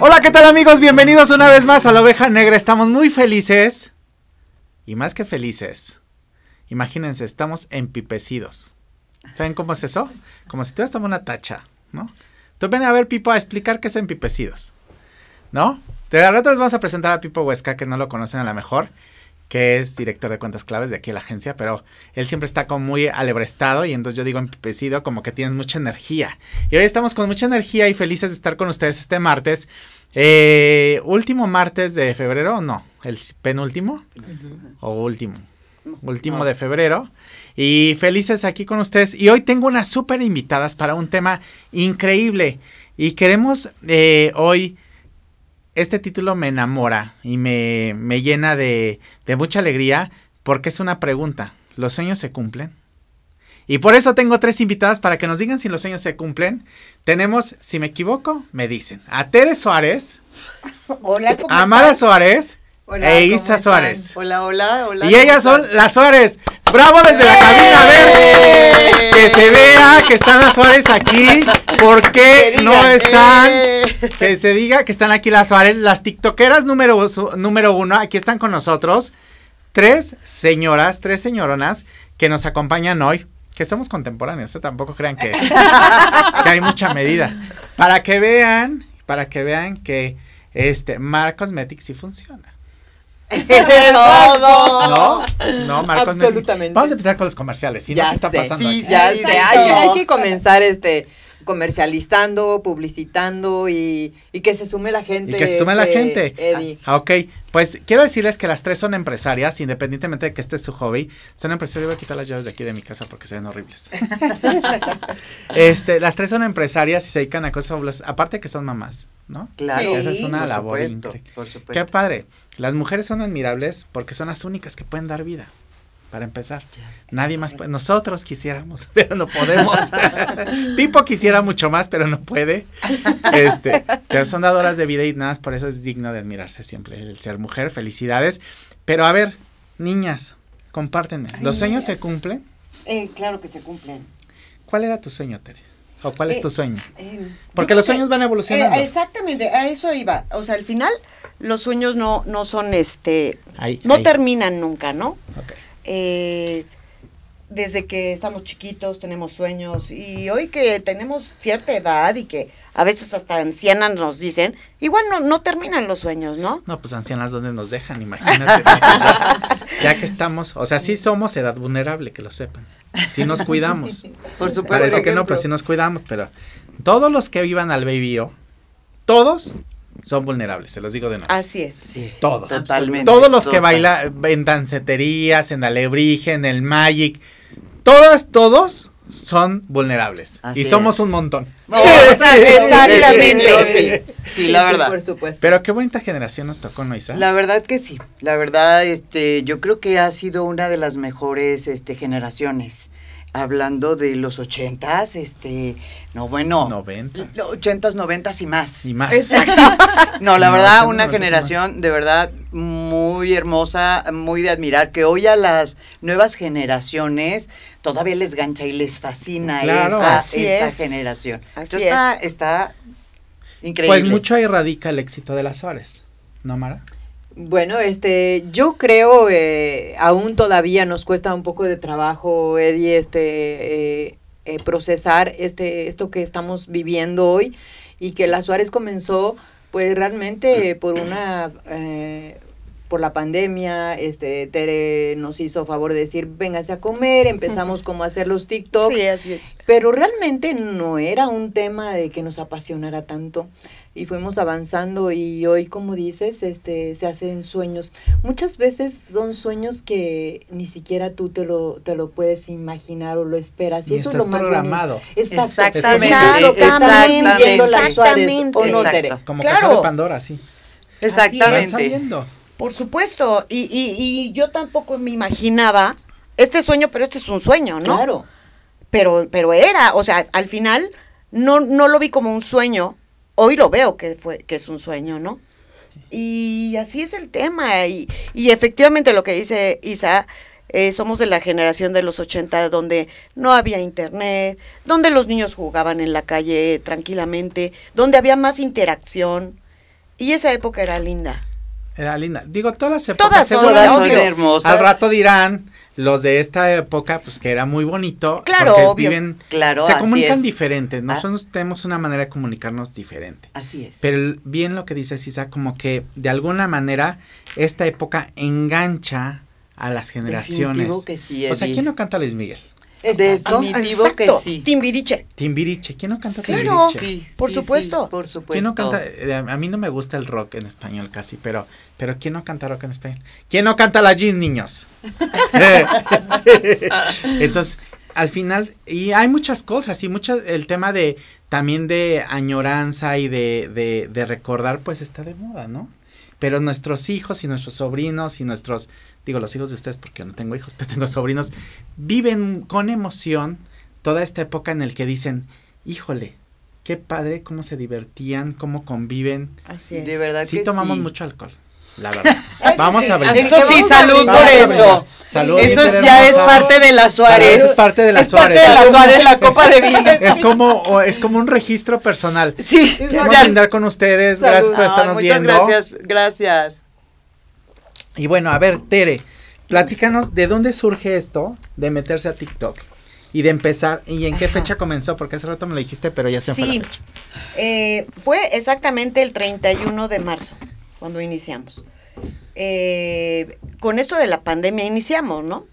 Hola, ¿qué tal amigos? Bienvenidos una vez más a la oveja negra. Estamos muy felices. Y más que felices. Imagínense, estamos empipecidos. ¿Saben cómo es eso? Como si tú tomar una tacha, ¿no? Tú ven a ver, Pipo, a explicar qué es empipecidos. ¿No? De rato les vamos a presentar a Pipo Huesca, que no lo conocen a lo mejor que es director de cuentas claves de aquí la agencia, pero él siempre está como muy alebrestado y entonces yo digo empecido como que tienes mucha energía. Y hoy estamos con mucha energía y felices de estar con ustedes este martes. Eh, último martes de febrero, no, el penúltimo o último. Último de febrero. Y felices aquí con ustedes. Y hoy tengo unas súper invitadas para un tema increíble. Y queremos eh, hoy este título me enamora y me, me llena de, de mucha alegría porque es una pregunta. ¿Los sueños se cumplen? Y por eso tengo tres invitadas para que nos digan si los sueños se cumplen. Tenemos, si me equivoco, me dicen, a Tere Suárez, hola, a Mara Suárez e Isa Suárez. Hola, hola, hola. Y ellas son las Suárez. Bravo desde la cabina, a ver ¡Eh! que se vea que están las Suárez aquí, porque no ¿eh? están, que se diga que están aquí las Suárez, las tiktokeras número, uno, aquí están con nosotros tres señoras, tres señoronas que nos acompañan hoy, que somos contemporáneos, ¿eh? tampoco crean que, hay mucha medida, para que vean, para que vean que este Mar Cosmetics sí funciona. Eso es todo. No, no, Marcos. Absolutamente. Vamos a empezar con los comerciales. sí ya no, ¿qué está pasando? Sí, ya hay, que comenzar este comercializando, publicitando y, y, que se sume la gente. Y que se sume la eh, gente. Ah, ah, ok, pues quiero decirles que las tres son empresarias, independientemente de que este es su hobby. Son empresarias, voy a quitar las llaves de aquí de mi casa porque se ven horribles. este, las tres son empresarias y se dedican a cosas aparte que son mamás, ¿no? Claro. Sí, esa es una labor Qué padre. Las mujeres son admirables porque son las únicas que pueden dar vida para empezar. Nadie más puede. Nosotros quisiéramos, pero no podemos. Pipo quisiera mucho más, pero no puede. Este, pero son dadoras de vida y nada, por eso es digno de admirarse siempre el ser mujer. Felicidades. Pero a ver, niñas, compártenme. ¿Los sueños se cumplen? Eh, claro que se cumplen. ¿Cuál era tu sueño, Tere? ¿O cuál es eh, tu sueño? Eh, Porque los sueños van evolucionando. exactamente, a eso iba. O sea, al final los sueños no, no son este... no terminan nunca, ¿no? ok eh, desde que estamos chiquitos tenemos sueños y hoy que tenemos cierta edad y que a veces hasta ancianas nos dicen, igual no, no terminan los sueños, ¿no? No, pues ancianas donde nos dejan, imagínate. ya que estamos, o sea, sí somos edad vulnerable, que lo sepan. si nos cuidamos. Por supuesto. Parece que no, pero si nos cuidamos, pero todos los que vivan al baby o, todos son vulnerables, se los digo de nuevo. Así es. Sí, todos. Totalmente. Todos los que bailan en danceterías, en alebrije, en el magic, todos, todos son vulnerables. y somos un montón. Sí, la verdad. por supuesto. Pero qué bonita generación nos tocó, ¿no, La verdad que sí. La verdad, este, yo creo que ha sido una de las mejores este, generaciones hablando de los ochentas, este, no bueno, Noventa. ochentas, noventas y más. Y más. no, la verdad, una generación de verdad muy hermosa, muy de admirar, que hoy a las nuevas generaciones todavía les gancha y les fascina esa, generación. Así Está, está, pues increíble. Pues mucho ahí radica el éxito de las Suárez, ¿no, Mara? Bueno, este, yo creo, eh, aún todavía nos cuesta un poco de trabajo, Eddie, este, eh, eh, procesar este, esto que estamos viviendo hoy y que la Suárez comenzó, pues realmente por una eh, por la pandemia, este, Tere nos hizo favor de decir, véngase a comer, empezamos como a hacer los TikToks. Sí, así es. Pero realmente no era un tema de que nos apasionara tanto y fuimos avanzando y hoy, como dices, este, se hacen sueños. Muchas veces son sueños que ni siquiera tú te lo, te lo puedes imaginar o lo esperas. Y, eso es lo más programado. Exactamente. Exactamente. Exactamente. Como claro. de Pandora, sí. Exactamente. Por supuesto, y, y, yo tampoco me imaginaba este sueño, pero este es un sueño, ¿no? Claro. Pero, pero era, o sea, al final no, no lo vi como un sueño, hoy lo veo que, fue, que es un sueño, ¿no? Y así es el tema, y, y efectivamente lo que dice Isa, eh, somos de la generación de los 80 donde no había internet, donde los niños jugaban en la calle tranquilamente, donde había más interacción, y esa época era linda. Era linda. Digo, todas las épocas. Todas son, hermosas. Al rato dirán los de esta época, pues que era muy bonito. Claro, porque viven. Claro, se comunican diferentes. Ah. Nosotros tenemos una manera de comunicarnos diferente. Así es. Pero bien lo que dice Sisa, como que de alguna manera esta época engancha a las generaciones. Que sí, o sea, ¿quién no canta Luis Miguel? De Exacto. Timbiriche. Timbiriche. ¿Quién no canta Timbiriche? Sí, por sí, supuesto. por supuesto. ¿Quién no canta? Eh, a mí no me gusta el rock en español casi, pero, pero ¿quién no canta rock en español? ¿Quién no canta la jeans, niños? Entonces, al final, y hay muchas cosas, y muchas, el tema de también de añoranza y de, de recordar, pues está de moda, ¿no? Pero nuestros hijos y nuestros sobrinos y nuestros, digo los hijos de ustedes porque no tengo hijos, pero tengo sobrinos, viven con emoción toda esta época en el que dicen, híjole, qué padre, cómo se divertían, cómo conviven. Así De verdad sí tomamos mucho alcohol vamos a ver. Eso sí, salud por eso. Salud. Eso ya es parte de la Suárez. Es parte de la es Parte de la Suárez, la copa de vino. Es como, es como un registro personal. Sí. brindar con ustedes. Gracias por estarnos viendo. gracias, gracias. Y bueno, a ver, Tere, platícanos de dónde surge esto de meterse a TikTok y de empezar y en qué fecha comenzó, porque hace rato me lo dijiste, pero ya se sí. fue eh, fue exactamente el 31 de marzo cuando iniciamos. Eh, con esto de la pandemia iniciamos, ¿no?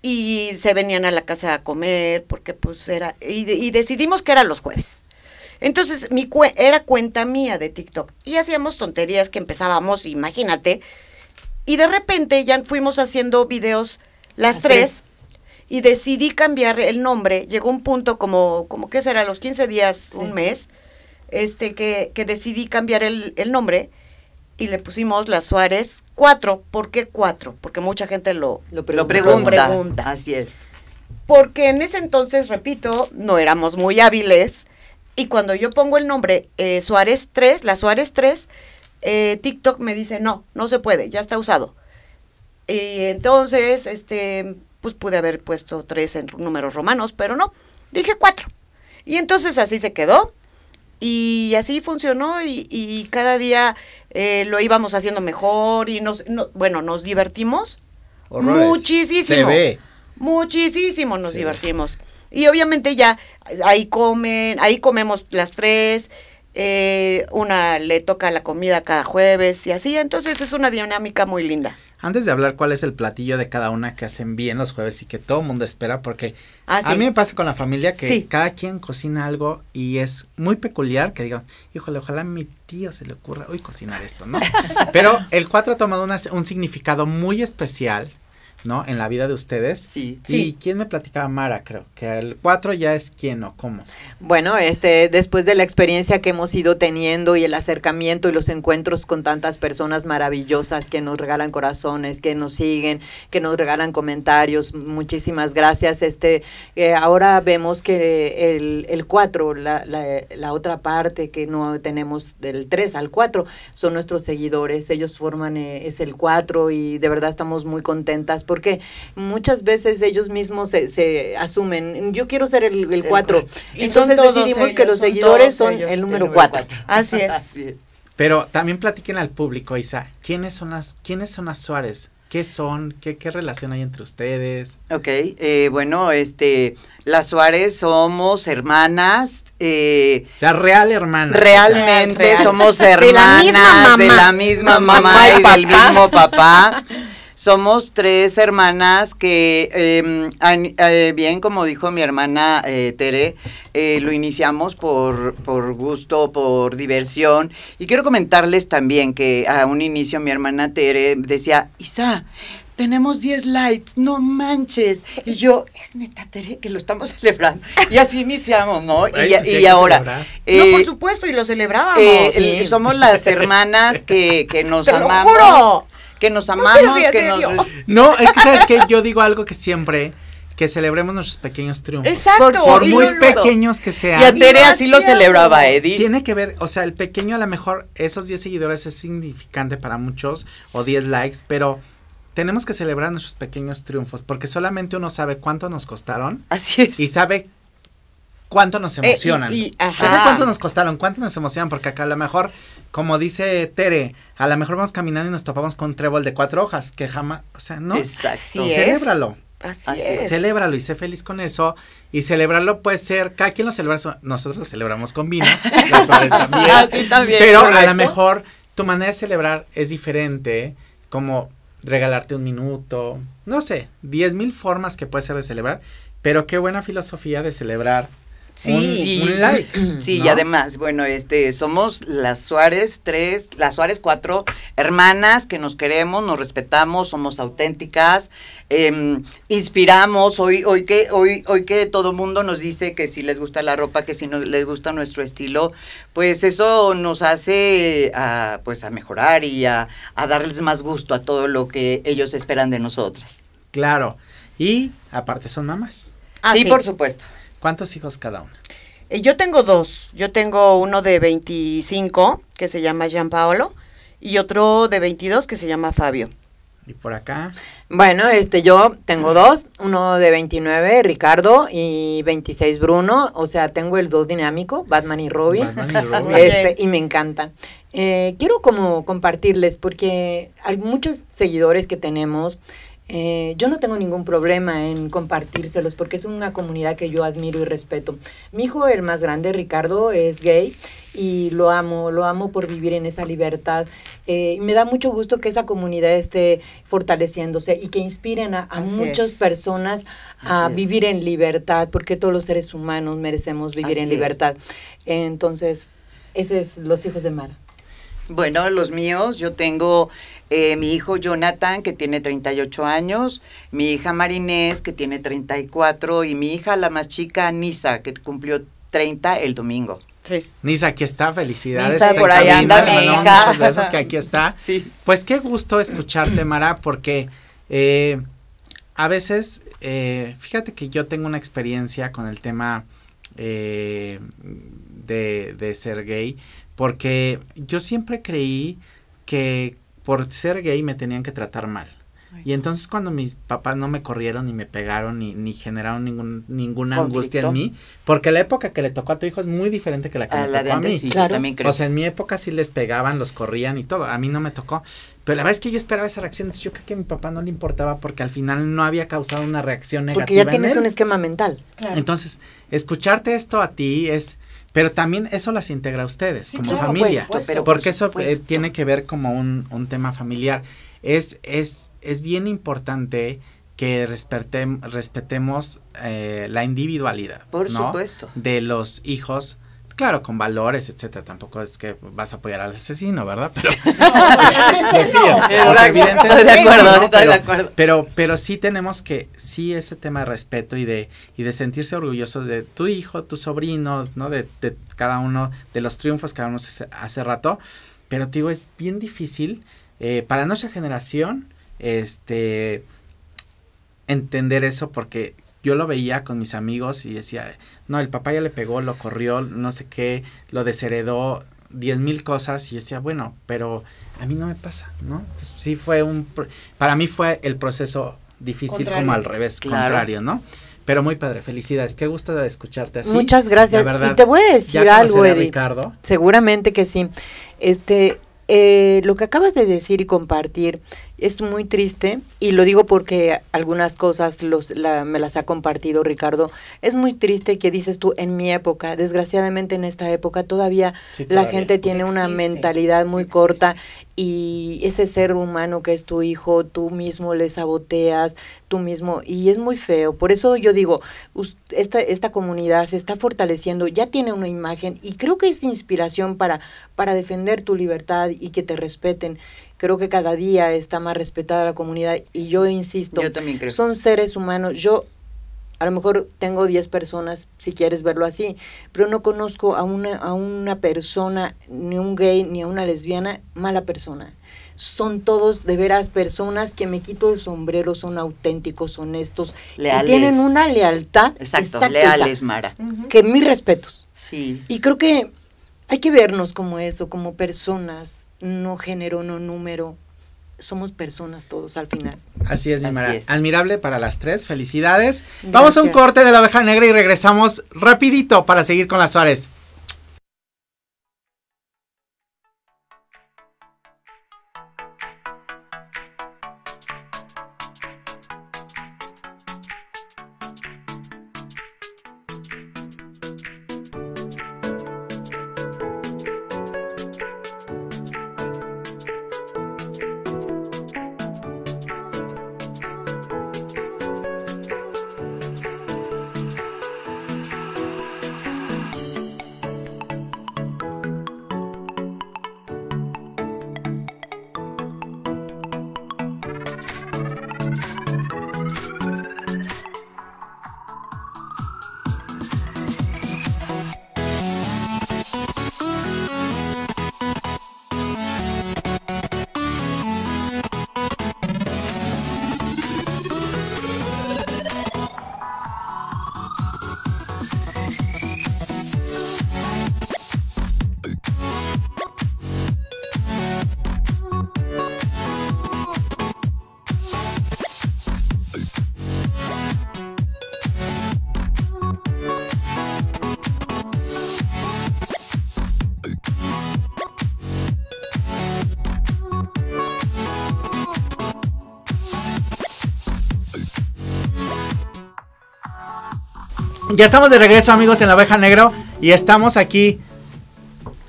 Y se venían a la casa a comer, porque pues era, y, decidimos que era los jueves. Entonces, mi era cuenta mía de TikTok. Y hacíamos tonterías que empezábamos, imagínate. Y de repente ya fuimos haciendo videos las, tres, y decidí cambiar el nombre. Llegó un punto como, como ¿qué será? Los 15 días, un mes, este, que, decidí cambiar el, el nombre y le pusimos la Suárez 4. ¿Por qué 4? Porque mucha gente lo, pregunta. Así es. Porque en ese entonces, repito, no éramos muy hábiles. Y cuando yo pongo el nombre eh, Suárez 3, la Suárez 3, eh, TikTok me dice, no, no se puede, ya está usado. Y entonces, este, pues pude haber puesto tres en números romanos, pero no, dije 4. Y entonces así se quedó. Y así funcionó y, cada día eh, lo íbamos haciendo mejor y nos, bueno, nos divertimos muchísimo. Se ve. Muchísimo nos divertimos. Y obviamente ya ahí comen, ahí comemos las tres. Eh, una le toca la comida cada jueves y así, entonces es una dinámica muy linda. Antes de hablar cuál es el platillo de cada una que hacen bien los jueves y que todo el mundo espera, porque ah, a mí me pasa con la familia que cada quien cocina algo y es muy peculiar que digan, híjole, ojalá a mi tío se le ocurra hoy cocinar esto, ¿no? Pero el 4 ha tomado un significado muy especial ¿no? En la vida de ustedes. Sí. ¿Y quién me platicaba Mara, creo? Que el 4 ya es quién o cómo. Bueno, este, después de la experiencia que hemos ido teniendo y el acercamiento y los encuentros con tantas personas maravillosas que nos regalan corazones, que nos siguen, que nos regalan comentarios, muchísimas gracias. Este, eh, ahora vemos que el, el 4, la, la, otra parte que no tenemos del 3 al 4, son nuestros seguidores. Ellos forman, eh, es el 4 y de verdad estamos muy contentas porque muchas veces ellos mismos se, asumen, yo quiero ser el cuatro, Entonces decidimos que los seguidores son el número cuatro. Así es. Pero también platiquen al público, Isa, ¿quiénes son las, quiénes son las Suárez? ¿Qué son? ¿Qué, relación hay entre ustedes? Ok, eh, bueno, este, las Suárez somos hermanas. Eh, o sea, real hermana. Realmente somos hermanas de la misma mamá, y, del mismo papá. Somos tres hermanas que, em, eh, bien como dijo mi hermana eh, Tere, eh, lo iniciamos por, por, gusto, por diversión. Y quiero comentarles también que a un inicio mi hermana Tere decía, Isa, tenemos 10 lights no manches. Y yo, es neta, Tere, que lo estamos celebrando. Y así iniciamos, ¿no? y, ahora. Eh, no, por supuesto, y lo celebrábamos. Somos las hermanas que, que nos amamos que nos amamos, no, que nos... No, es que sabes que yo digo algo que siempre que celebremos nuestros pequeños triunfos. Exacto. Por, muy pequeños que sean. Y a Tere así lo celebraba Eddie. Tiene que ver, o sea, el pequeño a lo mejor esos 10 seguidores es significante para muchos o 10 likes, pero tenemos que celebrar nuestros pequeños triunfos porque solamente uno sabe cuánto nos costaron. Así es. Y sabe cuánto nos eh, emocionan. ¿Cuánto nos costaron? ¿Cuánto nos emocionan? Porque acá a lo mejor, como dice Tere, a lo mejor vamos caminando y nos topamos con un trébol de cuatro hojas, que jamás, o sea, no. Exacto. Celébralo. Así, Así es. Celébralo y sé feliz con eso. Y celebrarlo puede ser, cada quien lo celebra, nosotros lo celebramos con vino, las también. Así ah, también. Pero a lo mejor tu manera de celebrar es diferente, como regalarte un minuto, no sé, diez mil formas que puede ser de celebrar, pero qué buena filosofía de celebrar Sí, y además, bueno, este, somos las Suárez tres, las Suárez cuatro hermanas que nos queremos, nos respetamos, somos auténticas, em, inspiramos. Hoy, hoy que, hoy, hoy que todo mundo nos dice que si les gusta la ropa, que si no les gusta nuestro estilo, pues eso nos hace a, ah, pues a mejorar y a, darles más gusto a todo lo que ellos esperan de nosotras. Claro. Y aparte son mamás. sí, ah, por supuesto. ¿Cuántos hijos cada uno? Eh, yo tengo dos. Yo tengo uno de 25 que se llama Paolo, y otro de 22 que se llama Fabio. ¿Y por acá? Bueno, este yo tengo dos, uno de 29, Ricardo, y 26, Bruno. O sea, tengo el dos dinámico, Batman y Robin. Batman y, Robin. Este, y me encanta. Eh, quiero como compartirles porque hay muchos seguidores que tenemos eh, yo no tengo ningún problema en compartírselos porque es una comunidad que yo admiro y respeto. Mi hijo, el más grande, Ricardo, es gay y lo amo, lo amo por vivir en esa libertad. Eh, me da mucho gusto que esa comunidad esté fortaleciéndose y que inspiren a, muchas personas a vivir en libertad, porque todos los seres humanos merecemos vivir en libertad. Entonces, esos es los hijos de Mara. Bueno, los míos, yo tengo eh, mi hijo Jonathan, que tiene 38 años, mi hija Marinés, que tiene 34, y mi hija, la más chica, Nisa, que cumplió 30 el domingo. Sí. Nisa, aquí está, felicidades. Nisa, por ahí anda mi hija. que aquí está. Sí. Pues qué gusto escucharte, Mara, porque eh, a veces, eh, fíjate que yo tengo una experiencia con el tema de, de ser gay, porque yo siempre creí que por ser gay me tenían que tratar mal. y entonces cuando mis papás no me corrieron ni me pegaron ni, ni generaron ningún, ninguna angustia en mí, porque la época que le tocó a tu hijo es muy diferente que la que ah, le tocó a mí. O sea, en mi época sí les pegaban, los corrían y todo, a mí no me tocó. Pero la verdad es que yo esperaba esa reacción, yo creo que a mi papá no le importaba porque al final no había causado una reacción negativa. Porque ya tienes un esquema mental. Entonces, escucharte esto a ti es pero también eso las integra a ustedes como familia, porque eso eh, tiene que ver como un, tema familiar. Es, es, es bien importante que respetemos eh, la individualidad. Por supuesto. De los hijos Claro, con valores, etcétera. Tampoco es que vas a apoyar al asesino, ¿verdad? Pero estoy de acuerdo, estoy de acuerdo. Pero, pero sí tenemos que, sí, ese tema de respeto y de, y de sentirse orgulloso de tu hijo, tu sobrino, ¿no? De, de cada uno, de los triunfos que hablamos hace, hace rato. Pero te digo, es bien difícil eh, para nuestra generación, este entender eso porque yo lo veía con mis amigos y decía, no, el papá ya le pegó, lo corrió, no sé qué, lo desheredó, diez mil cosas y decía, bueno, pero a mí no me pasa, ¿no? Entonces, sí fue un, para mí fue el proceso difícil como al revés, contrario, ¿no? Pero muy padre, felicidades, qué gusto de escucharte así. Muchas gracias. y te voy a decir algo, Ricardo. Seguramente que sí. Este, eh, lo que acabas de decir y compartir, es muy triste y lo digo porque algunas cosas los, me las ha compartido Ricardo. Es muy triste que dices tú en mi época, desgraciadamente en esta época todavía, la gente tiene una mentalidad muy corta y ese ser humano que es tu hijo, tú mismo le saboteas, tú mismo, y es muy feo. Por eso yo digo, esta, esta comunidad se está fortaleciendo, ya tiene una imagen y creo que es inspiración para, para defender tu libertad y que te respeten. Creo que cada día está más respetada la comunidad y yo insisto, son seres humanos. Yo a lo mejor tengo 10 personas, si quieres verlo así, pero no conozco a una, a una persona, ni un gay, ni a una lesbiana, mala persona. Son todos de veras personas que me quito el sombrero, son auténticos, honestos, leales. tienen una lealtad. Exacto, leales, Mara. Que mis respetos. Sí. Y creo que hay que vernos como eso, como personas, no género, no número. Somos personas todos al final. Así es, mi Admirable para las tres. Felicidades. Vamos a un corte de la abeja negra y regresamos rapidito para seguir con las Suárez. Ya estamos de regreso, amigos, en la oveja negro. Y estamos aquí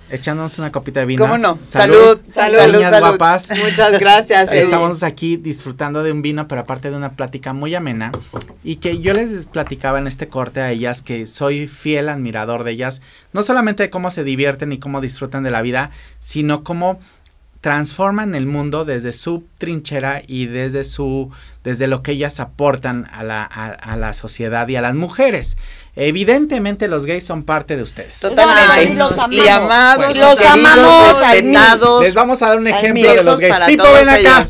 echándonos una copita de vino. ¿Cómo no? Salud, salud, salud, guapas. Muchas gracias. Estamos aquí disfrutando de un vino, pero aparte de una plática muy amena. Y que yo les platicaba en este corte a ellas que soy fiel admirador de ellas, no solamente de cómo se divierten y cómo disfrutan de la vida, sino cómo transforman el mundo desde su trinchera y desde su desde lo que ellas aportan a la, a, la sociedad y a las mujeres. Evidentemente los gays son parte de ustedes. Totalmente. los Y amados, los amamos, Les vamos a dar un ejemplo de los gays. Tipo, ven acá.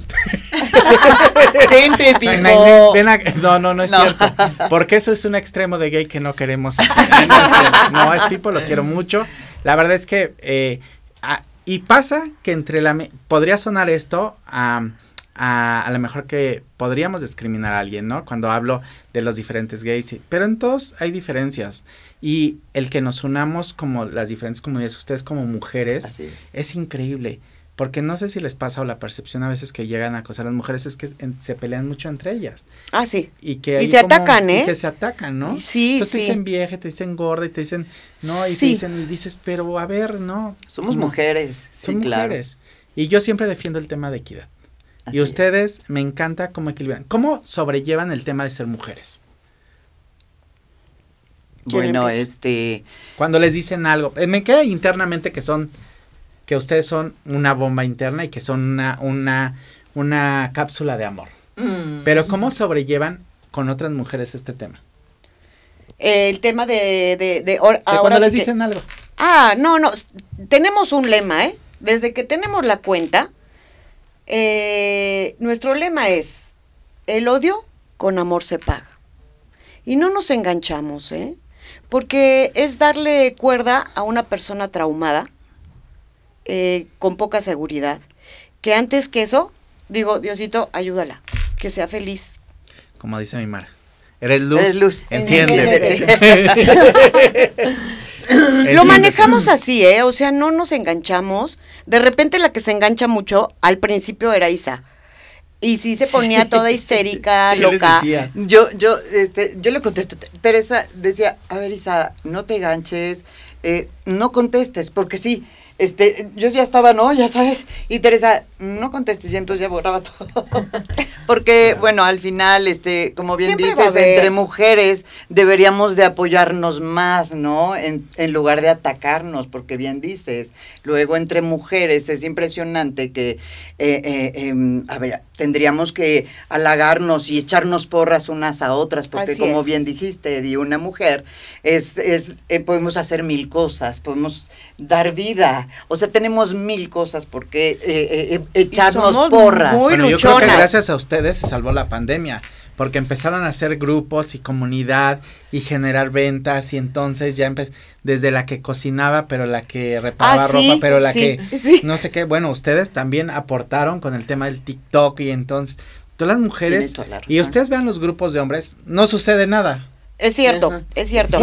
Vente, Ven, no, no, no es cierto. Porque eso es un extremo de gay que no queremos. No, es, tipo, lo quiero mucho. La verdad es que eh, y pasa que entre la... Podría sonar esto a, a, a, lo mejor que podríamos discriminar a alguien, ¿no? Cuando hablo de los diferentes gays, pero en todos hay diferencias. Y el que nos unamos como las diferentes comunidades, ustedes como mujeres, es. es increíble. Porque no sé si les pasa o la percepción a veces que llegan a cosas las mujeres es que se pelean mucho entre ellas. Ah, sí. Y que se atacan, ¿eh? Y que se atacan, ¿no? Sí, Entonces te dicen vieja, te dicen gorda y te dicen, no, y te dicen, y dices, pero a ver, no. Somos mujeres. Son mujeres. Y yo siempre defiendo el tema de equidad. y ustedes, me encanta cómo equilibran. ¿Cómo sobrellevan el tema de ser mujeres? Bueno, este. Cuando les dicen algo, eh, me queda internamente que son ustedes son una bomba interna y que son una, una, cápsula de amor. Mm. Pero ¿cómo sobrellevan con otras mujeres este tema? El tema de... de, ahora cuando les dicen algo. Ah, no, no. Tenemos un lema, ¿eh? Desde que tenemos la cuenta, eh, nuestro lema es, el odio con amor se paga. Y no nos enganchamos, ¿eh? Porque es darle cuerda a una persona traumada eh, con poca seguridad. Que antes que eso, digo, Diosito, ayúdala, que sea feliz. Como dice mi mar eres luz, eres luz. Lo manejamos así, ¿eh? O sea, no nos enganchamos. De repente la que se engancha mucho, al principio era Isa y sí se ponía toda histérica, loca. Yo, yo, este, yo le contesto, Teresa decía, a ver, Isa, no te enganches, eh, no contestes, porque sí, este, yo ya estaba, ¿no? Ya sabes. Y Teresa, no contestes y entonces ya borraba todo. Porque, bueno, al final, este, como bien dices, entre mujeres deberíamos de apoyarnos más, ¿no? En, lugar de atacarnos, porque bien dices, luego entre mujeres es impresionante que, eh, eh, em, a ver, tendríamos que halagarnos y echarnos porras unas a otras, porque como bien dijiste, de una mujer, es, eh, podemos hacer mil cosas, podemos dar vida, o sea, tenemos mil cosas porque echarnos porras. Muy bueno, yo creo que gracias a ustedes se salvó la pandemia porque empezaron a hacer grupos y comunidad y generar ventas y entonces ya empezó desde la que cocinaba, pero la que reparaba ah, ropa, pero la que no sé qué, bueno, ustedes también aportaron con el tema del TikTok y entonces todas las mujeres y ustedes vean los grupos de hombres, no sucede nada. Es cierto, es cierto.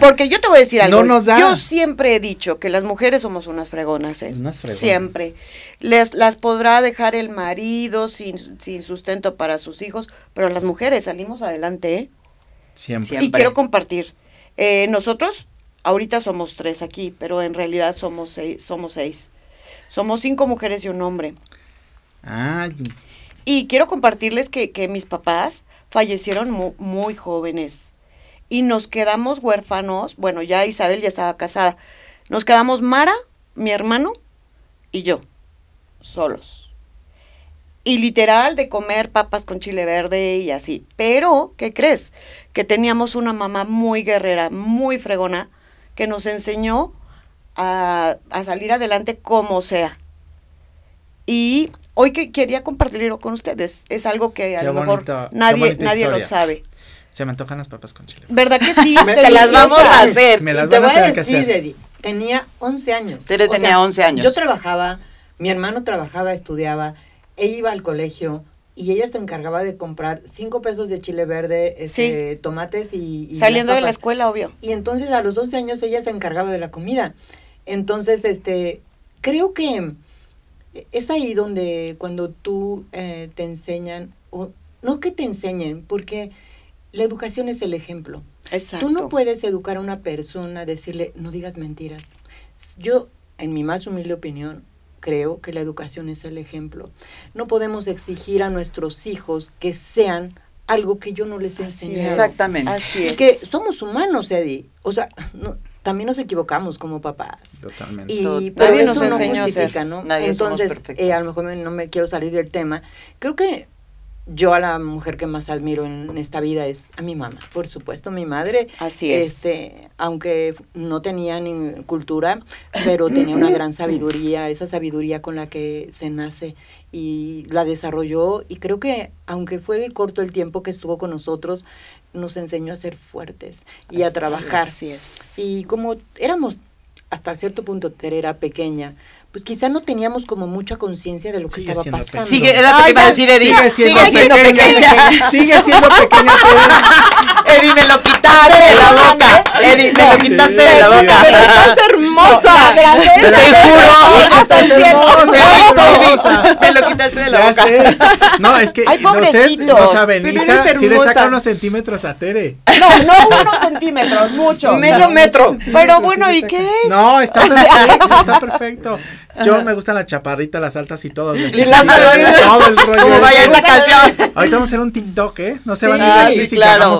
Porque yo te voy a decir algo. Yo siempre he dicho que las mujeres somos unas fregonas, ¿eh? Siempre. Les, las podrá dejar el marido sin, sustento para sus hijos, pero las mujeres salimos adelante, ¿eh? Siempre. Y quiero compartir. Eh, nosotros ahorita somos tres aquí, pero en realidad somos seis. Somos, seis. somos cinco mujeres y un hombre. Ay. Y quiero compartirles que, mis papás fallecieron muy jóvenes y nos quedamos huérfanos. Bueno, ya Isabel ya estaba casada. Nos quedamos Mara, mi hermano y yo, solos. Y literal de comer papas con chile verde y así. Pero, ¿qué crees? Que teníamos una mamá muy guerrera, muy fregona, que nos enseñó a, salir adelante como sea. Y hoy que quería compartirlo con ustedes, es algo que a lo mejor nadie, nadie lo sabe. Se me antojan las papas con chile. ¿Verdad que sí? Te las vamos a hacer. te voy a, decir, Eddie, tenía 11 años. Tere tenía 11 años. Yo trabajaba, mi hermano trabajaba, estudiaba, ella iba al colegio y ella se encargaba de comprar 5 pesos de chile verde, este, tomates y, Saliendo de la escuela, obvio. Y entonces a los 11 años ella se encargaba de la comida. Entonces, este, creo que es ahí donde cuando tú eh, te enseñan, o no que te enseñen, porque la educación es el ejemplo. Exacto. Tú no puedes educar a una persona, decirle, no digas mentiras. Yo, en mi más humilde opinión, creo que la educación es el ejemplo. No podemos exigir a nuestros hijos que sean algo que yo no les enseñé. Exactamente. Así es. que somos humanos, Eddie. O sea, también nos equivocamos como papás. Totalmente. Y pero Nadie eso no justifica, ¿no? Nadie Entonces, eh, a lo mejor no me quiero salir del tema. Creo que yo a la mujer que más admiro en esta vida es a mi mamá, por supuesto, mi madre. Así es. Este, aunque no tenía ni cultura, pero tenía una gran sabiduría, esa sabiduría con la que se nace y la desarrolló y creo que aunque fue el corto el tiempo que estuvo con nosotros, nos enseñó a ser fuertes y a trabajar. Así es. Y como éramos hasta cierto punto Tere era pequeña, pues quizá no teníamos como mucha conciencia de lo que estaba pasando. Sigue, era lo que iba a decir Eddie. Sigue siendo, pequeña, Sigue siendo pequeña. Eddie, me lo quitaste de la boca. Eddie, me lo quitaste de la boca. Pero estás hermosa. Te juro. Estás hermosa. Me lo quitaste de la boca. No, es que Ay, ustedes no saben. Lisa, si le saca unos centímetros a Tere. No, no unos centímetros, muchos. Medio metro. Pero bueno, ¿y qué? No, está perfecto, está perfecto. Yo me gusta la chaparrita las altas y todo. y las Todo el rollo. vaya esa canción. Ahorita vamos a hacer un TikTok, ¿eh? No se van a ir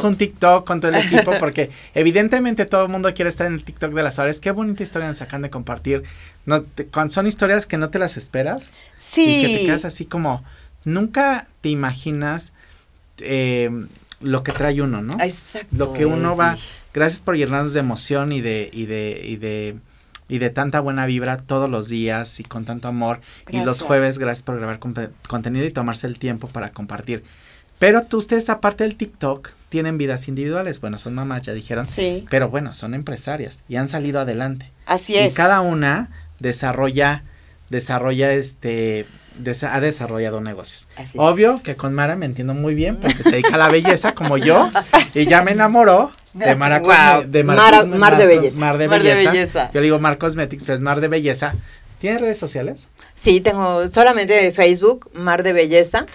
un TikTok con todo el equipo porque evidentemente todo el mundo quiere estar en el TikTok de las horas. Qué bonita historia nos sacan de compartir. No son historias que no te las esperas. Sí. Y que te quedas así como, nunca te imaginas eh, lo que trae uno, ¿no? Exacto. Lo que uno va, gracias por llenarnos de emoción y de, y de, y de y de tanta buena vibra todos los días y con tanto amor. Y los jueves, gracias por grabar contenido y tomarse el tiempo para compartir. Pero tú, ustedes, aparte del TikTok, tienen vidas individuales. Bueno, son mamás, ya dijeron. Sí. Pero bueno, son empresarias y han salido adelante. Así es. Y cada una desarrolla, desarrolla este ha desarrollado negocios. Obvio que con Mara me entiendo muy bien porque se dedica a la belleza como yo y ya me enamoró de Mara de Mar, de belleza. Mar de belleza. Yo digo Mar Cosmetics, pero es Mar de belleza. ¿Tienes redes sociales? Sí, tengo solamente Facebook, Mar de Belleza.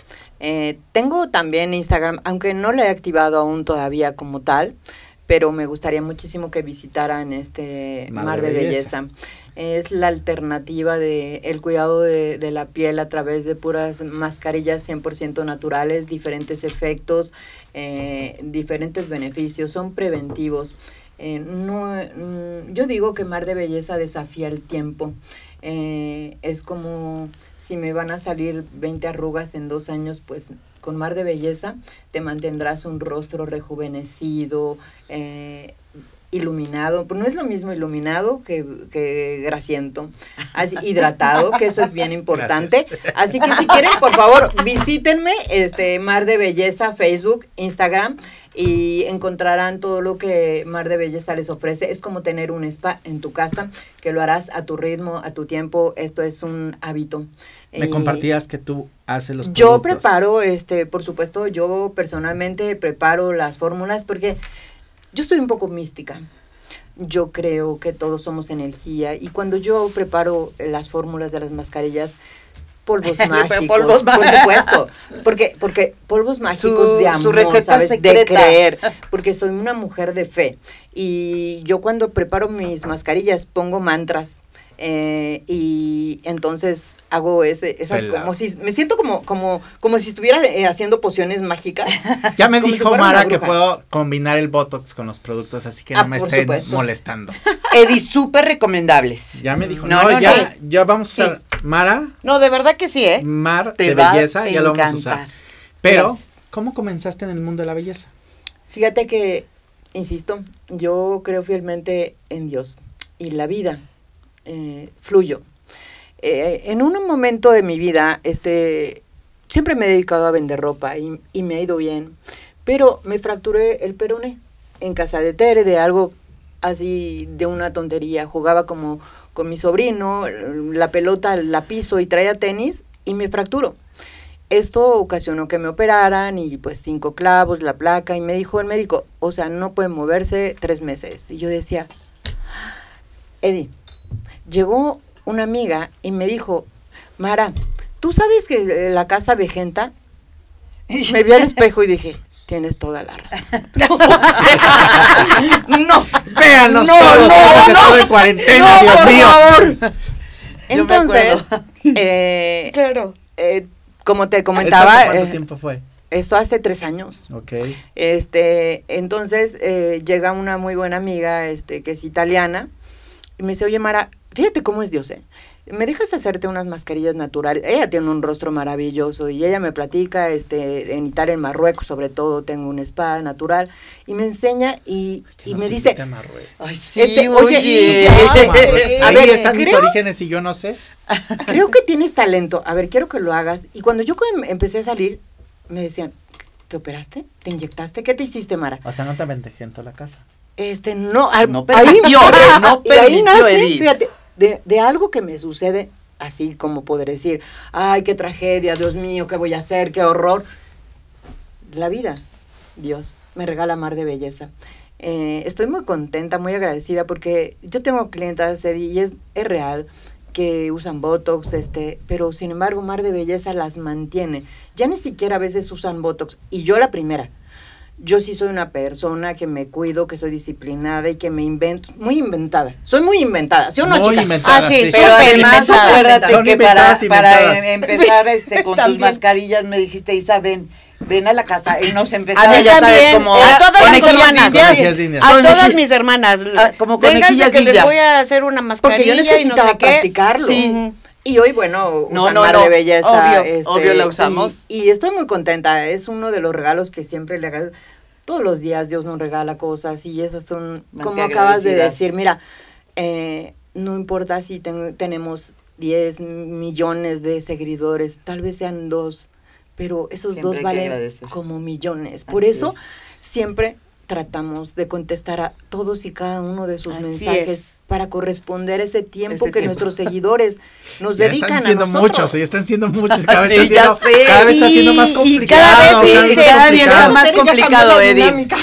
Eh, tengo también Instagram, aunque no lo he activado aún todavía como tal pero me gustaría muchísimo que visitaran este Mar, de, belleza. Es la alternativa de el cuidado de, la piel a través de puras mascarillas 100% naturales, diferentes efectos, eh, diferentes beneficios, son preventivos. Eh, mm, yo digo que Mar de Belleza desafía el tiempo. Eh, es como si me van a salir 20 arrugas en dos años, pues con mar de belleza te mantendrás un rostro rejuvenecido, eh, iluminado, pues, no es lo mismo iluminado que, que así, hidratado, que eso es bien importante. Así que si quieren, por favor, visítenme, este Mar de Belleza, Facebook, Instagram, y encontrarán todo lo que Mar de Belleza les ofrece. Es como tener un spa en tu casa, que lo harás a tu ritmo, a tu tiempo. Esto es un hábito. Me compartías que tú haces los Yo preparo, este, por supuesto, yo personalmente preparo las fórmulas porque yo soy un poco mística. Yo creo que todos somos energía y cuando yo preparo las fórmulas de las mascarillas, polvos mágicos, polvos por supuesto, porque porque polvos mágicos de amor, de creer, porque soy una mujer de fe y yo cuando preparo mis mascarillas pongo mantras eh, y entonces hago ese, esas como si me siento como como como si estuviera eh, haciendo pociones mágicas. Ya me dijo Mara que puedo combinar el botox con los productos, así que no ah, me estén molestando. Eddie, súper recomendables. Ya me dijo. No, no, ya, vamos a Mara. No, de verdad que sí, ¿eh? Mar de belleza, ya lo vamos a usar. Pero ¿cómo comenzaste en el mundo de la belleza? Fíjate que insisto, yo creo fielmente en Dios y la vida. Eh, fluyo. Eh, en un momento de mi vida, este, siempre me he dedicado a vender ropa y, me ha ido bien, pero me fracturé el peroné en casa de Tere de algo así, de una tontería. Jugaba como con mi sobrino, la pelota la piso y traía tenis y me fracturó Esto ocasionó que me operaran y pues cinco clavos, la placa y me dijo el médico, o sea, no puede moverse tres meses. Y yo decía, ah, Eddie, llegó una amiga y me dijo, Mara, ¿tú sabes que eh, la casa vejenta? Me vi al espejo y dije, tienes toda la razón. no, véanos no, todos, no, no, cuarentena, Dios por mío. Entonces, eh, claro. Eh, como te comentaba. ¿Esto ¿Cuánto tiempo fue? Esto hace tres años. Ok. Este, entonces llega una muy buena amiga, este, que es italiana, y me dice, oye Mara, Fíjate cómo es Dios, ¿eh? me dejas hacerte unas mascarillas naturales. Ella tiene un rostro maravilloso y ella me platica, este, en Italia, en Marruecos, sobre todo, tengo un spa natural y me enseña y, me dice. Ay, sí, este, oye, este, a ver, ahí están mis orígenes y yo no sé. Creo que tienes talento. A ver, quiero que lo hagas. Y cuando yo em, empecé a salir, me decían, ¿te operaste? ¿Te inyectaste? ¿Qué te hiciste, Mara? O sea, no te vende gente a la casa. Este, no, no no fíjate, de, algo que me sucede, así como poder decir, ay, qué tragedia, Dios mío, qué voy a hacer, qué horror. La vida, Dios, me regala mar de belleza. Eh, estoy muy contenta, muy agradecida, porque yo tengo clientas, y es, es real, que usan Botox, este, pero sin embargo Mar de Belleza las mantiene. Ya ni siquiera a veces usan Botox, y yo la primera yo sí soy una persona que me cuido, que soy disciplinada y que me invento, muy inventada. Soy muy inventada, ¿sí o no, muy Inventada, ah, sí, pero además acuérdate que para, empezar este con tus mascarillas me dijiste, Isa, ven, ven a la casa y nos empezamos a ya como a todas mis hermanas, a todas mis hermanas, ah, como conejillas que les voy a hacer una mascarilla Porque yo necesitaba y no sé practicarlo. Sí. Y hoy, bueno, no, no, de belleza. Obvio, obvio este, la usamos. Y, estoy muy contenta. Es uno de los regalos que siempre le agradezco. Todos los días Dios nos regala cosas y esas son, como acabas de decir, mira, eh, no importa si tenemos 10 millones de seguidores, tal vez sean dos, pero esos dos valen como millones. Por eso, siempre tratamos de contestar a todos y cada uno de sus mensajes para corresponder ese tiempo que nuestros seguidores nos dedican eh, están siendo Muchos, están siendo muchos, cada vez, está, siendo, más complicado. cada vez, sí, cada vez más complicado,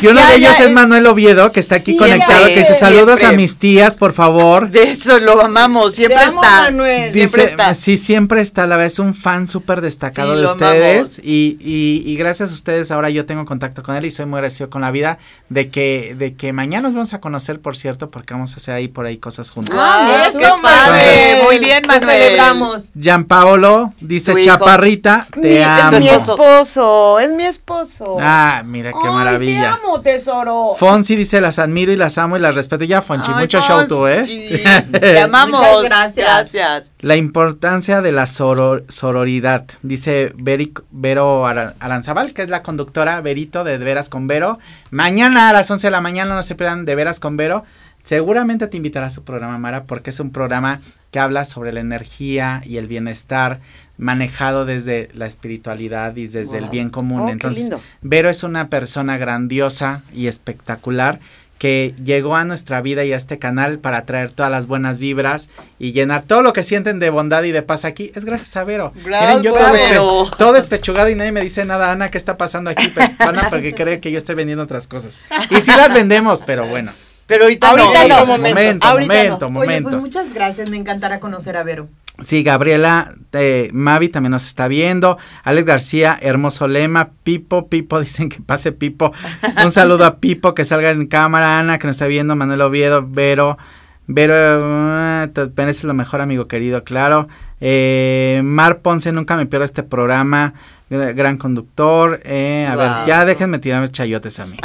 Y uno de ellos es Manuel Oviedo, que está aquí conectado, que dice, saludos a mis tías, por favor. De eso lo amamos, siempre está. siempre Sí, siempre está, la verdad es un fan súper destacado de ustedes y, y, y gracias a ustedes ahora yo tengo contacto con él y soy muy agradecido con la vida de que, de que mañana nos vamos a conocer, por cierto, porque vamos a hacer ahí por ahí cosas juntos. eso, ah, ah, madre! Muy bien, Manuel. Nos celebramos. Gianpaolo dice Chaparrita, te mi, amo. Es mi esposo, es mi esposo. Ah, mira qué maravilla. Te amo, tesoro. Fonsi dice, las admiro y las amo y las respeto. Ya, Fonchi, mucho show tú, ¿eh? Te amamos. gracias. La importancia de la sororidad, dice Vero Aranzabal, que es la conductora Verito de Veras con Vero. Mañana a las 11 de la mañana no se pierdan de veras con Vero. Seguramente te invitará a su programa, Mara, porque es un programa que habla sobre la energía y el bienestar manejado desde la espiritualidad y desde el bien común. Oh, Entonces, Vero es una persona grandiosa y espectacular que llegó a nuestra vida y a este canal para traer todas las buenas vibras y llenar todo lo que sienten de bondad y de paz aquí. Es gracias a Vero. Miren, yo todo, despechugado y nadie me dice nada, Ana, ¿qué está pasando aquí? Ana, porque cree que yo estoy vendiendo otras cosas. Y sí las vendemos, pero bueno. Pero ahorita, ahorita no. Pues momento, momento, momento. momento. pues muchas gracias, me encantará conocer a Vero. Sí, Gabriela eh, Mavi también nos está viendo. Alex García, hermoso lema. Pipo, Pipo, dicen que pase Pipo. Un saludo a Pipo, que salga en cámara. Ana, que nos está viendo. Manuel Oviedo, Vero. Vero, eh, te es lo mejor, amigo querido, claro. Eh, Mar Ponce, nunca me pierdo este programa. Gran conductor. a ver, ya déjenme tirarme chayotes a mí.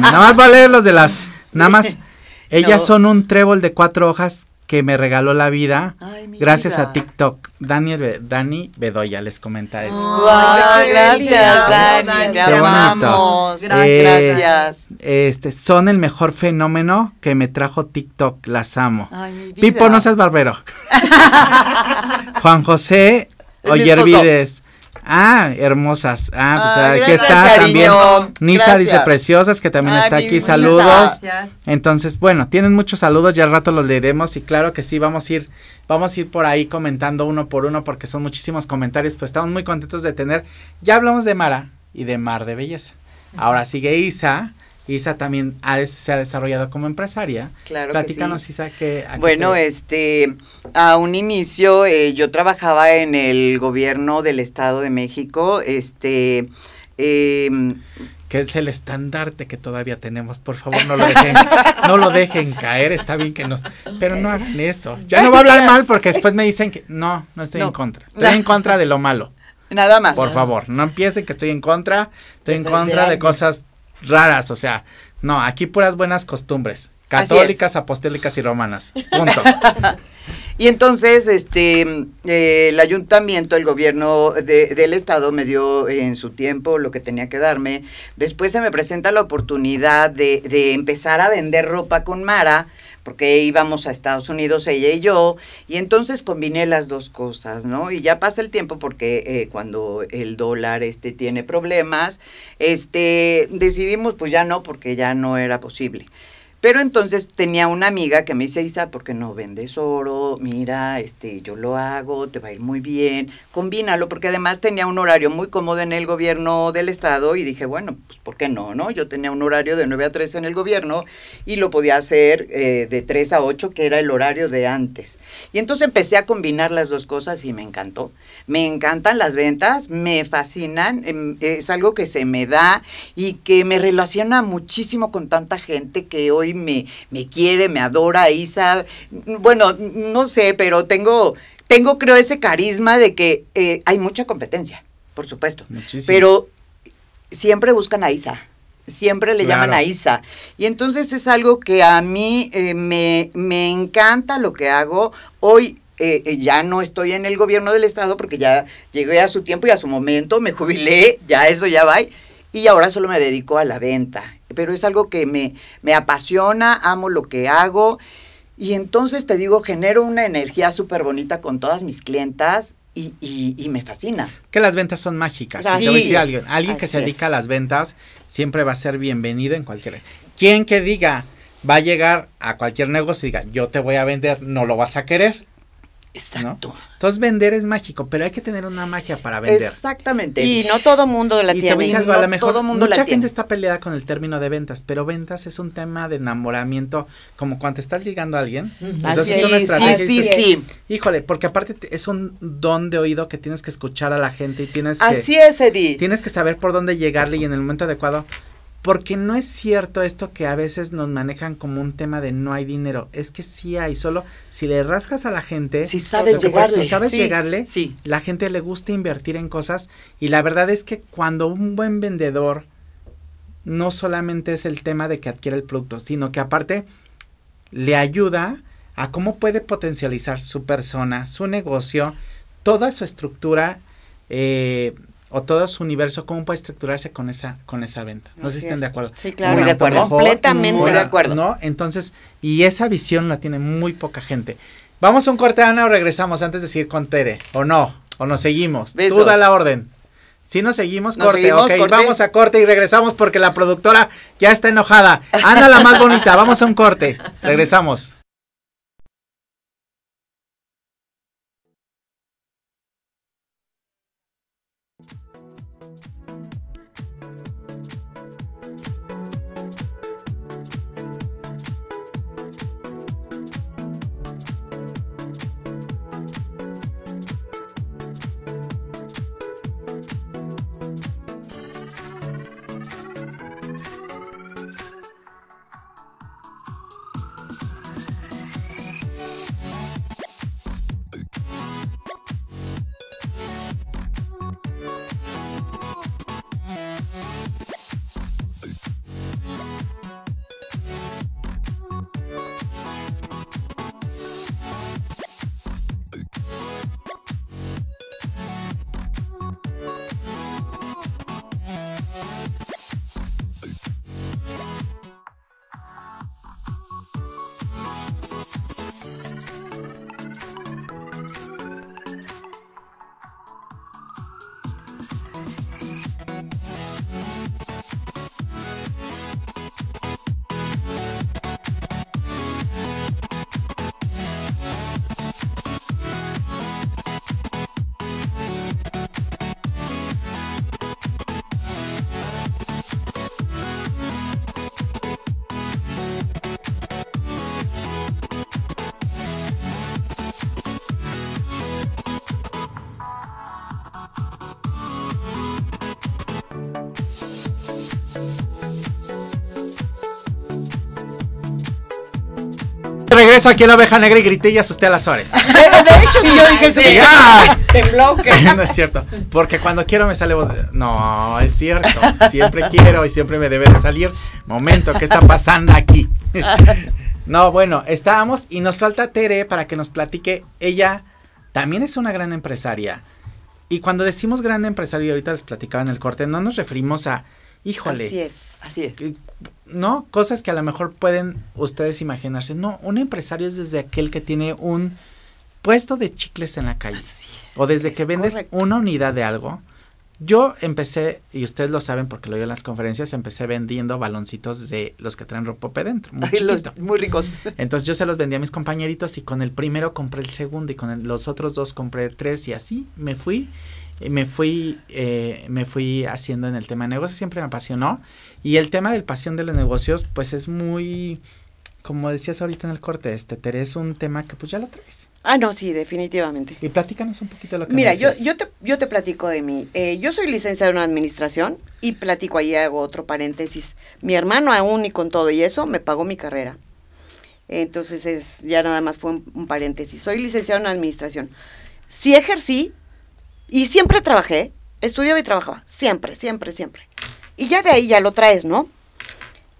nada más va a leer los de las. Nada más. Ellas son un trébol de cuatro hojas que me regaló la vida gracias a TikTok. Dani, Dani Bedoya les comenta eso. gracias, Dani, te amamos. Eh, gracias. Este, son el mejor fenómeno que me trajo TikTok, las amo. Ay, Pipo, no seas barbero. Juan José Ollervides. Ah, hermosas. Ah, pues aquí está también. Nisa dice preciosas, que también ah, está aquí. Saludos. Entonces, bueno, tienen muchos saludos, ya al rato los leeremos y claro que sí, vamos a ir, vamos a ir por ahí comentando uno por uno porque son muchísimos comentarios, pues estamos muy contentos de tener. Ya hablamos de Mara y de Mar de Belleza. Ahora sigue Isa Isa también se ha desarrollado como empresaria. Claro. Platícanos, que sí. Isa, que... Bueno, este, a un inicio eh, yo trabajaba en el gobierno del Estado de México, este... Em, que es el estandarte que todavía tenemos. Por favor, no lo dejen, no lo dejen caer. Está bien que nos. Pero no hagan eso. Ya no va a hablar mal porque después me dicen que. No, no estoy en contra. Estoy en contra de lo malo. Nada más. Por favor, no empiecen que estoy en contra. Estoy en contra de cosas raras, o sea, no, aquí puras buenas costumbres, católicas, apostólicas y romanas, punto. y entonces, este, eh, el ayuntamiento, el gobierno del estado me dio en su tiempo lo que tenía que darme. Después se me presenta la oportunidad de, de empezar a vender ropa con Mara porque íbamos a Estados Unidos ella y yo, y entonces combiné las dos cosas, ¿no? Y ya pasa el tiempo porque eh, cuando el dólar este, tiene problemas, este, decidimos pues ya no, porque ya no era posible. Pero entonces tenía una amiga que me dice, Isa, ¿por qué no vendes oro? Mira, este, yo lo hago, te va a ir muy bien, combínalo, porque además tenía un horario muy cómodo en el gobierno del estado y dije, bueno, pues ¿por qué no? no? Yo tenía un horario de 9 a 3 en el gobierno y lo podía hacer eh, de 3 a 8, que era el horario de antes. Y entonces empecé a combinar las dos cosas y me encantó. Me encantan las ventas, me fascinan, em, es algo que se me da y que me relaciona muchísimo con tanta gente que hoy me, me quiere, me adora, Isa. Bueno, no sé, pero tengo, tengo creo ese carisma de que eh, hay mucha competencia, por supuesto. Pero siempre buscan a Isa siempre le llaman a Isa. Y entonces es algo que a mí eh, me, me, encanta lo que hago. Hoy eh, ya no estoy en el gobierno del Estado porque ya llegué a su tiempo y a su momento, me jubilé, ya eso ya va. Y ahora solo me dedico a la venta pero es algo que me, me apasiona, amo lo que hago. Y entonces te digo, genero una energía súper bonita con todas mis clientas y, y, me fascina. Que las ventas son mágicas. alguien, alguien que se dedica a las ventas siempre va a ser bienvenido en cualquier. Quien que diga va a llegar a cualquier negocio y diga, yo te voy a vender, no lo vas a querer. Exacto. Entonces vender es mágico, pero hay que tener una magia para vender. Exactamente. Y no todo mundo la y tiene. Te algo, a lo mejor mucha gente está peleada con el término de ventas, pero ventas es un tema de enamoramiento, como cuando te estás ligando a alguien. Así es Sí, sí, sí. Híjole, porque aparte es un don de oído que tienes que escuchar a la gente y tienes que. Así es, Eddie. Tienes que saber por dónde llegarle y en el momento adecuado porque no es cierto esto que a veces nos manejan como un tema de no hay dinero. Es que sí hay, solo si le rascas a la gente. Si sabes llegarle. Si sabes llegarle, sí. la gente le gusta invertir en cosas. Y la verdad es que cuando un buen vendedor no solamente es el tema de que adquiere el producto, sino que aparte le ayuda a cómo puede potencializar su persona, su negocio, toda su estructura eh, o todo su universo, cómo puede estructurarse con esa, con esa venta. No sé si estén de acuerdo. Sí, claro, muy de acuerdo. completamente de acuerdo. ¿no? Entonces, y esa visión la tiene muy poca gente. Vamos a un corte, Ana, o regresamos antes de seguir con Tere, o no, o nos seguimos. duda Tú da la orden. Si nos seguimos, corte, vamos a corte y regresamos porque la productora ya está enojada. Ana la más bonita, vamos a un corte, regresamos. eso aquí en la oveja negra y grité y asusté a las horas. De, hecho, sí, yo dije, ya. No es cierto. Porque cuando quiero me sale voz. No, es cierto. Siempre quiero y siempre me debe de salir. Momento, ¿qué está pasando aquí? No, bueno, estábamos y nos falta Tere para que nos platique. Ella también es una gran empresaria. Y cuando decimos gran empresario, y ahorita les platicaba en el corte, no nos referimos a híjole. Así es, así es. Eh, ¿No? Cosas que a lo mejor pueden ustedes imaginarse. No, un empresario es desde aquel que tiene un puesto de chicles en la calle. Así o desde que vendes una unidad de algo. Yo empecé, y ustedes lo saben porque lo oí en las conferencias, empecé vendiendo baloncitos de los que traen rompope dentro. Muy, muy ricos. Entonces yo se los vendí a mis compañeritos y con el primero compré el segundo y con los otros dos compré tres y así me fui me fui, eh, me fui haciendo en el tema de negocios, siempre me apasionó. Y el tema del pasión de los negocios, pues es muy, como decías ahorita en el corte, este, Teresa, es un tema que pues ya lo traes. Ah, no, sí, definitivamente. Y platícanos un poquito de lo que Mira, yo, yo, te, yo te platico de mí. Eh, yo soy licenciada en administración y platico, ahí hago otro paréntesis. Mi hermano aún y con todo y eso me pagó mi carrera. Entonces es, ya nada más fue un, paréntesis. Soy licenciado en administración. Sí ejercí, y siempre trabajé, estudiaba y trabajaba, siempre, siempre, siempre. Y ya de ahí ya lo traes, ¿no?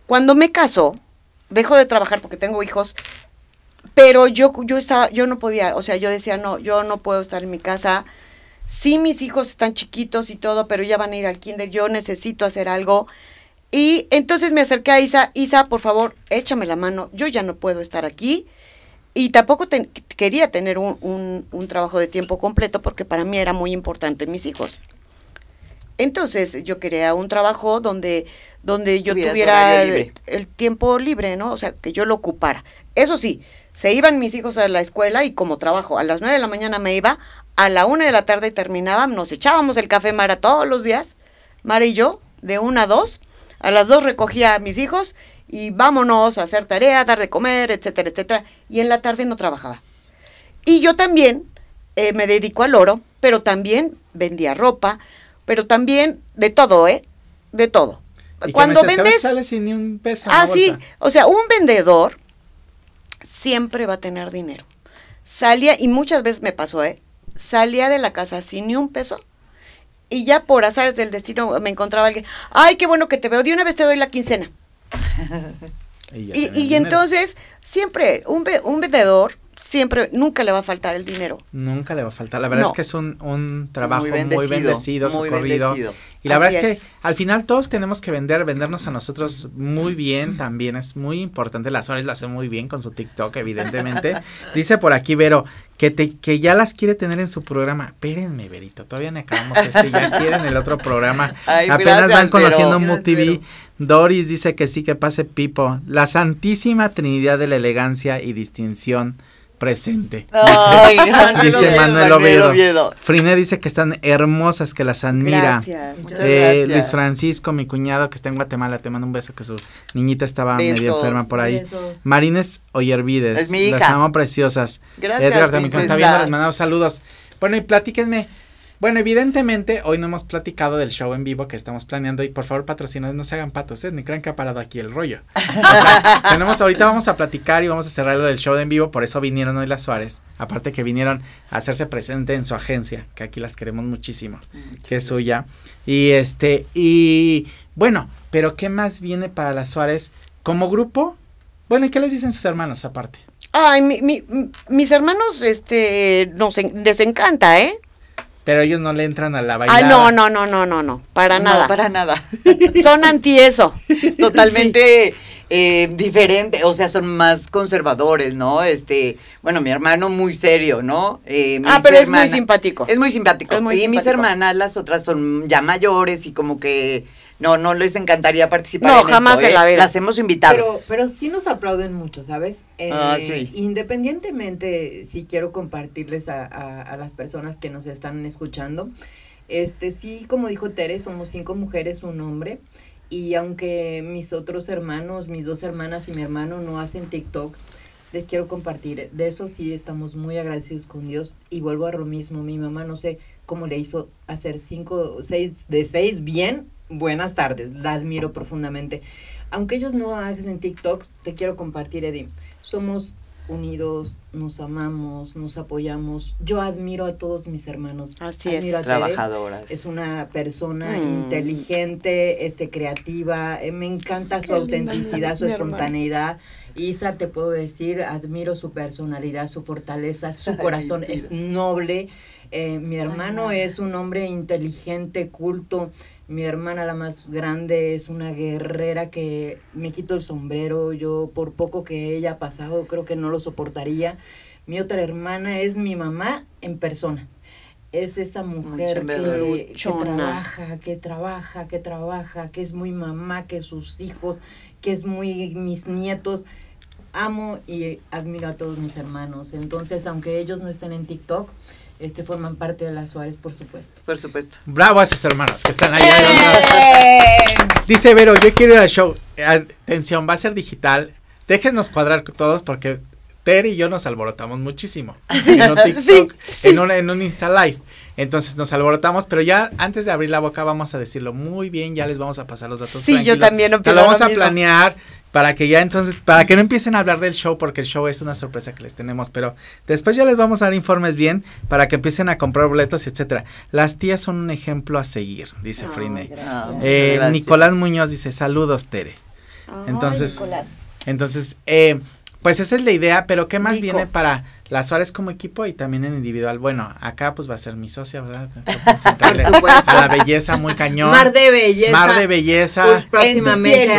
Cuando me casó, dejo de trabajar porque tengo hijos, pero yo, yo, estaba, yo no podía, o sea, yo decía, no, yo no puedo estar en mi casa. Sí, mis hijos están chiquitos y todo, pero ya van a ir al kinder, yo necesito hacer algo. Y entonces me acerqué a Isa, Isa, por favor, échame la mano, yo ya no puedo estar aquí y tampoco quería tener un, un, trabajo de tiempo completo porque para mí era muy importante mis hijos. Entonces yo quería un trabajo donde, donde yo tuviera el, tiempo libre, ¿no? O sea, que yo lo ocupara. Eso sí, se iban mis hijos a la escuela y como trabajo, a las 9 de la mañana me iba, a la 1 de la tarde terminaba, nos echábamos el café Mara todos los días, Mara y yo, de 1 a 2, a las 2 recogía a mis hijos y vámonos a hacer tarea, dar de comer, etcétera, etcétera. Y en la tarde no trabajaba. Y yo también eh, me dedico al oro, pero también vendía ropa, pero también de todo, ¿eh? De todo. Cuando vendes... sales sin ni un peso. Ah, sí. O sea, un vendedor siempre va a tener dinero. Salía, y muchas veces me pasó, ¿eh? Salía de la casa sin ni un peso y ya por azares del destino me encontraba alguien, ay, qué bueno que te veo, de una vez te doy la quincena. y, y entonces, siempre un, un vendedor siempre, nunca le va a faltar el dinero. Nunca le va a faltar. La verdad es que es un, trabajo muy bendecido, muy Y la verdad es, que al final todos tenemos que vender, vendernos a nosotros muy bien también. Es muy importante. Las horas lo hace muy bien con su TikTok, evidentemente. Dice por aquí Vero que, que ya las quiere tener en su programa. Espérenme, Verito, todavía no acabamos este. Ya quieren el otro programa. Ay, Apenas van conociendo MuTV. Doris dice que sí, que pase Pipo. La Santísima Trinidad de la Elegancia y Distinción presente. dice, Manuel Oviedo. Frine dice que están hermosas, que las admira. Gracias, eh, Luis Francisco, mi cuñado que está en Guatemala, te mando un beso que su niñita estaba medio enferma por ahí. Marines Oyervides. Es mi hija. Las amo preciosas. Gracias. Edgar también que está viendo, les mandamos saludos. Bueno, y platíquenme. Bueno, evidentemente hoy no hemos platicado del show en vivo que estamos planeando y por favor patrocinadores, no se hagan patos, ¿eh? ni crean que ha parado aquí el rollo. O sea, tenemos, ahorita vamos a platicar y vamos a cerrar lo del show en vivo, por eso vinieron hoy las Suárez, aparte que vinieron a hacerse presente en su agencia, que aquí las queremos muchísimo, que es suya. Y este, y bueno, pero ¿qué más viene para las Suárez como grupo? Bueno, ¿y qué les dicen sus hermanos aparte? Ay, mis hermanos, este, nos, les encanta, ¿eh? Pero ellos no le entran a la bailada. Ah, no, no, no, no, no, no, para no, nada. para nada. son anti eso. Totalmente eh, diferente, o sea, son más conservadores, ¿no? Este, bueno, mi hermano muy serio, ¿no? Eh, ah, pero es muy simpático. Es muy simpático. y mis hermanas, las otras son ya mayores y como que no, no les encantaría participar. No, en jamás esto, en ¿eh? la vida. Las hemos invitado. Pero, sí nos aplauden mucho, ¿sabes? Eh, ah, sí. Independientemente, sí quiero compartirles a, a, las personas que nos están escuchando. Este, sí, como dijo Tere, somos cinco mujeres, un hombre. Y aunque mis otros hermanos, mis dos hermanas y mi hermano no hacen TikToks, les quiero compartir. De eso sí estamos muy agradecidos con Dios. Y vuelvo a lo mismo, mi mamá no sé cómo le hizo hacer cinco, seis, de seis bien buenas tardes, la admiro profundamente. Aunque ellos no hacen TikTok, te quiero compartir, Eddie. Somos unidos, nos amamos, nos apoyamos. Yo admiro a todos mis hermanos. Así es, trabajadoras. Es una persona mm. inteligente, este creativa, eh, me encanta su autenticidad, su espontaneidad. Isa, te puedo decir, admiro su personalidad, su fortaleza, su corazón es noble. Eh, mi hermano es un hombre inteligente, culto, mi hermana, la más grande, es una guerrera que me quito el sombrero. Yo, por poco que ella ha pasado, creo que no lo soportaría. Mi otra hermana es mi mamá en persona. Es esa mujer que, que trabaja, que trabaja, que trabaja, que es muy mamá, que sus hijos, que es muy mis nietos amo y admiro a todos mis hermanos. Entonces, aunque ellos no estén en TikTok, este, forman parte de las Suárez, por supuesto. Por supuesto. Bravo a sus hermanos que están ahí. Dice Vero, yo quiero ir al show. Atención, va a ser digital. Déjenos cuadrar todos porque Ter y yo nos alborotamos muchísimo. En un TikTok, En, un, Insta Live. Entonces nos alborotamos, pero ya antes de abrir la boca vamos a decirlo muy bien, ya les vamos a pasar los datos. Sí, yo también lo vamos a planear, para que ya entonces, para que no empiecen a hablar del show, porque el show es una sorpresa que les tenemos, pero después ya les vamos a dar informes bien para que empiecen a comprar boletos, etcétera. Las tías son un ejemplo a seguir, dice oh, Frine. Eh, Nicolás Muñoz dice, saludos, Tere. entonces, entonces, eh, pues esa es la idea, pero ¿qué más viene para las Suárez como equipo y también en individual? Bueno, acá pues va a ser mi socia, ¿verdad? A la belleza muy cañón. Mar de belleza. Mar de belleza. Próximamente.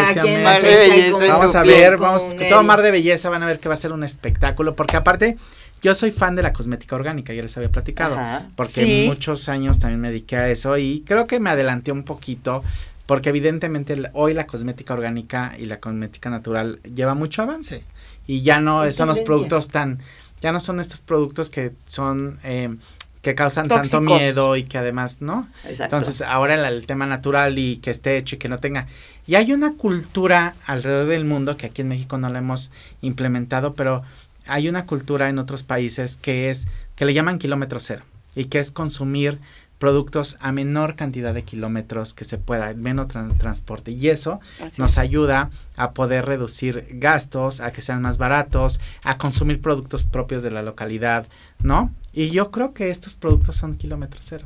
Vamos a ver, vamos, todo Mar de belleza van a ver que va a ser un espectáculo, porque aparte yo soy fan de la cosmética orgánica, ya les había platicado, porque muchos años también me dediqué a eso y creo que me adelanté un poquito, porque evidentemente hoy la cosmética orgánica y la cosmética natural lleva mucho avance y ya no son los productos tan, ya no son estos productos que son, eh, que causan tanto miedo y que además, ¿no? Exacto. Entonces ahora el, el, tema natural y que esté hecho y que no tenga. Y hay una cultura alrededor del mundo que aquí en México no la hemos implementado, pero hay una cultura en otros países que es, que le llaman kilómetro cero y que es consumir productos a menor cantidad de kilómetros que se pueda, menos transporte. Y eso nos ayuda a poder reducir gastos, a que sean más baratos, a consumir productos propios de la localidad, ¿no? Y yo creo que estos productos son kilómetro cero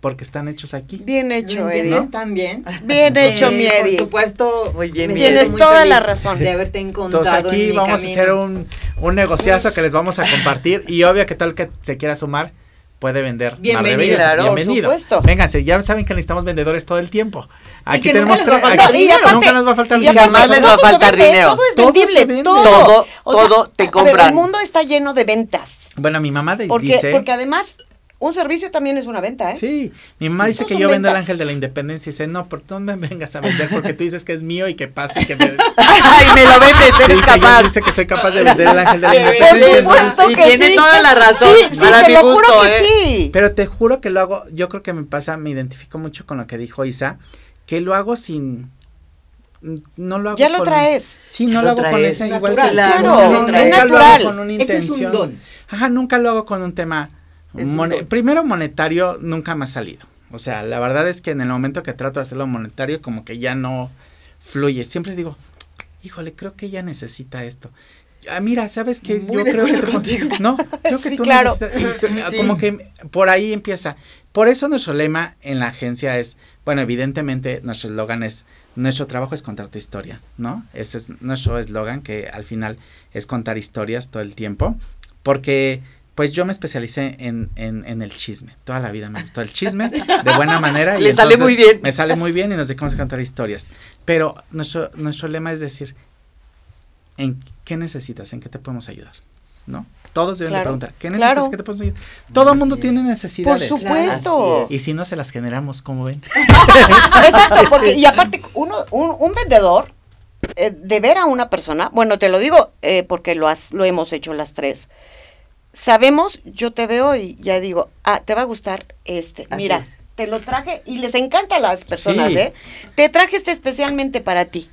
porque están hechos aquí. Bien hecho, Eddie. están También. Bien hecho, mi Eddie. Por supuesto, tienes toda la razón de haberte encontrado. Entonces aquí vamos a hacer un, un negociazo que les vamos a compartir y obvio que tal que se quiera sumar, puede vender Bienvenido. claro, Bienvenido. Supuesto. Vénganse, ya saben que necesitamos vendedores todo el tiempo. Aquí tenemos nunca nunca nos va a faltar y dinero. Jamás les va a faltar dinero. Todo es vendible, todo. Todo, te compran. Ver, el mundo está lleno de ventas. Bueno, mi mamá de, porque, Porque además un servicio también es una venta, ¿eh? Sí. Mi mamá dice que yo vendo el ángel de la independencia y dice, no, por tú no me vengas a vender porque tú dices que es mío y que pasa y que me... Ay, me lo vendes, eres capaz. dice que soy capaz de vender el ángel de la independencia. Por supuesto y tiene toda la razón. Sí, sí, te lo juro que ¿eh? sí. Pero te juro que lo hago, yo creo que me pasa, me identifico mucho con lo que dijo Isa, que lo hago sin no lo hago ya lo traes sí no lo, hago con esa igual claro, no, natural. lo hago con una intención Ese es un don. ajá nunca lo hago con un tema Primero monetario nunca me ha salido. O sea, la verdad es que en el momento que trato de hacerlo monetario, como que ya no fluye. Siempre digo, híjole, creo que ella necesita esto. Ah, mira, ¿sabes qué? yo creo que tú, no, claro. como que por ahí empieza. Por eso nuestro lema en la agencia es, bueno, evidentemente nuestro eslogan es nuestro trabajo es contar tu historia, ¿no? Ese es nuestro eslogan que al final es contar historias todo el tiempo, porque pues yo me especialicé en, el chisme. Toda la vida me gustó el chisme de buena manera. y sale muy bien. Me sale muy bien y nos dedicamos a contar historias. Pero nuestro, nuestro lema es decir, ¿en qué necesitas? ¿En qué te podemos ayudar? ¿No? Todos deben preguntar, ¿qué necesitas? ¿Qué te podemos ayudar? Todo el mundo tiene necesidades. Por supuesto. Y si no se las generamos, ¿cómo ven? Exacto, porque y aparte, uno, un, vendedor eh, de ver a una persona, bueno, te lo digo eh, porque lo, has, lo hemos hecho las tres sabemos, yo te veo y ya digo, ah, te va a gustar este. Mira, te lo traje y les encanta a las personas, ¿eh? Te traje este especialmente para ti.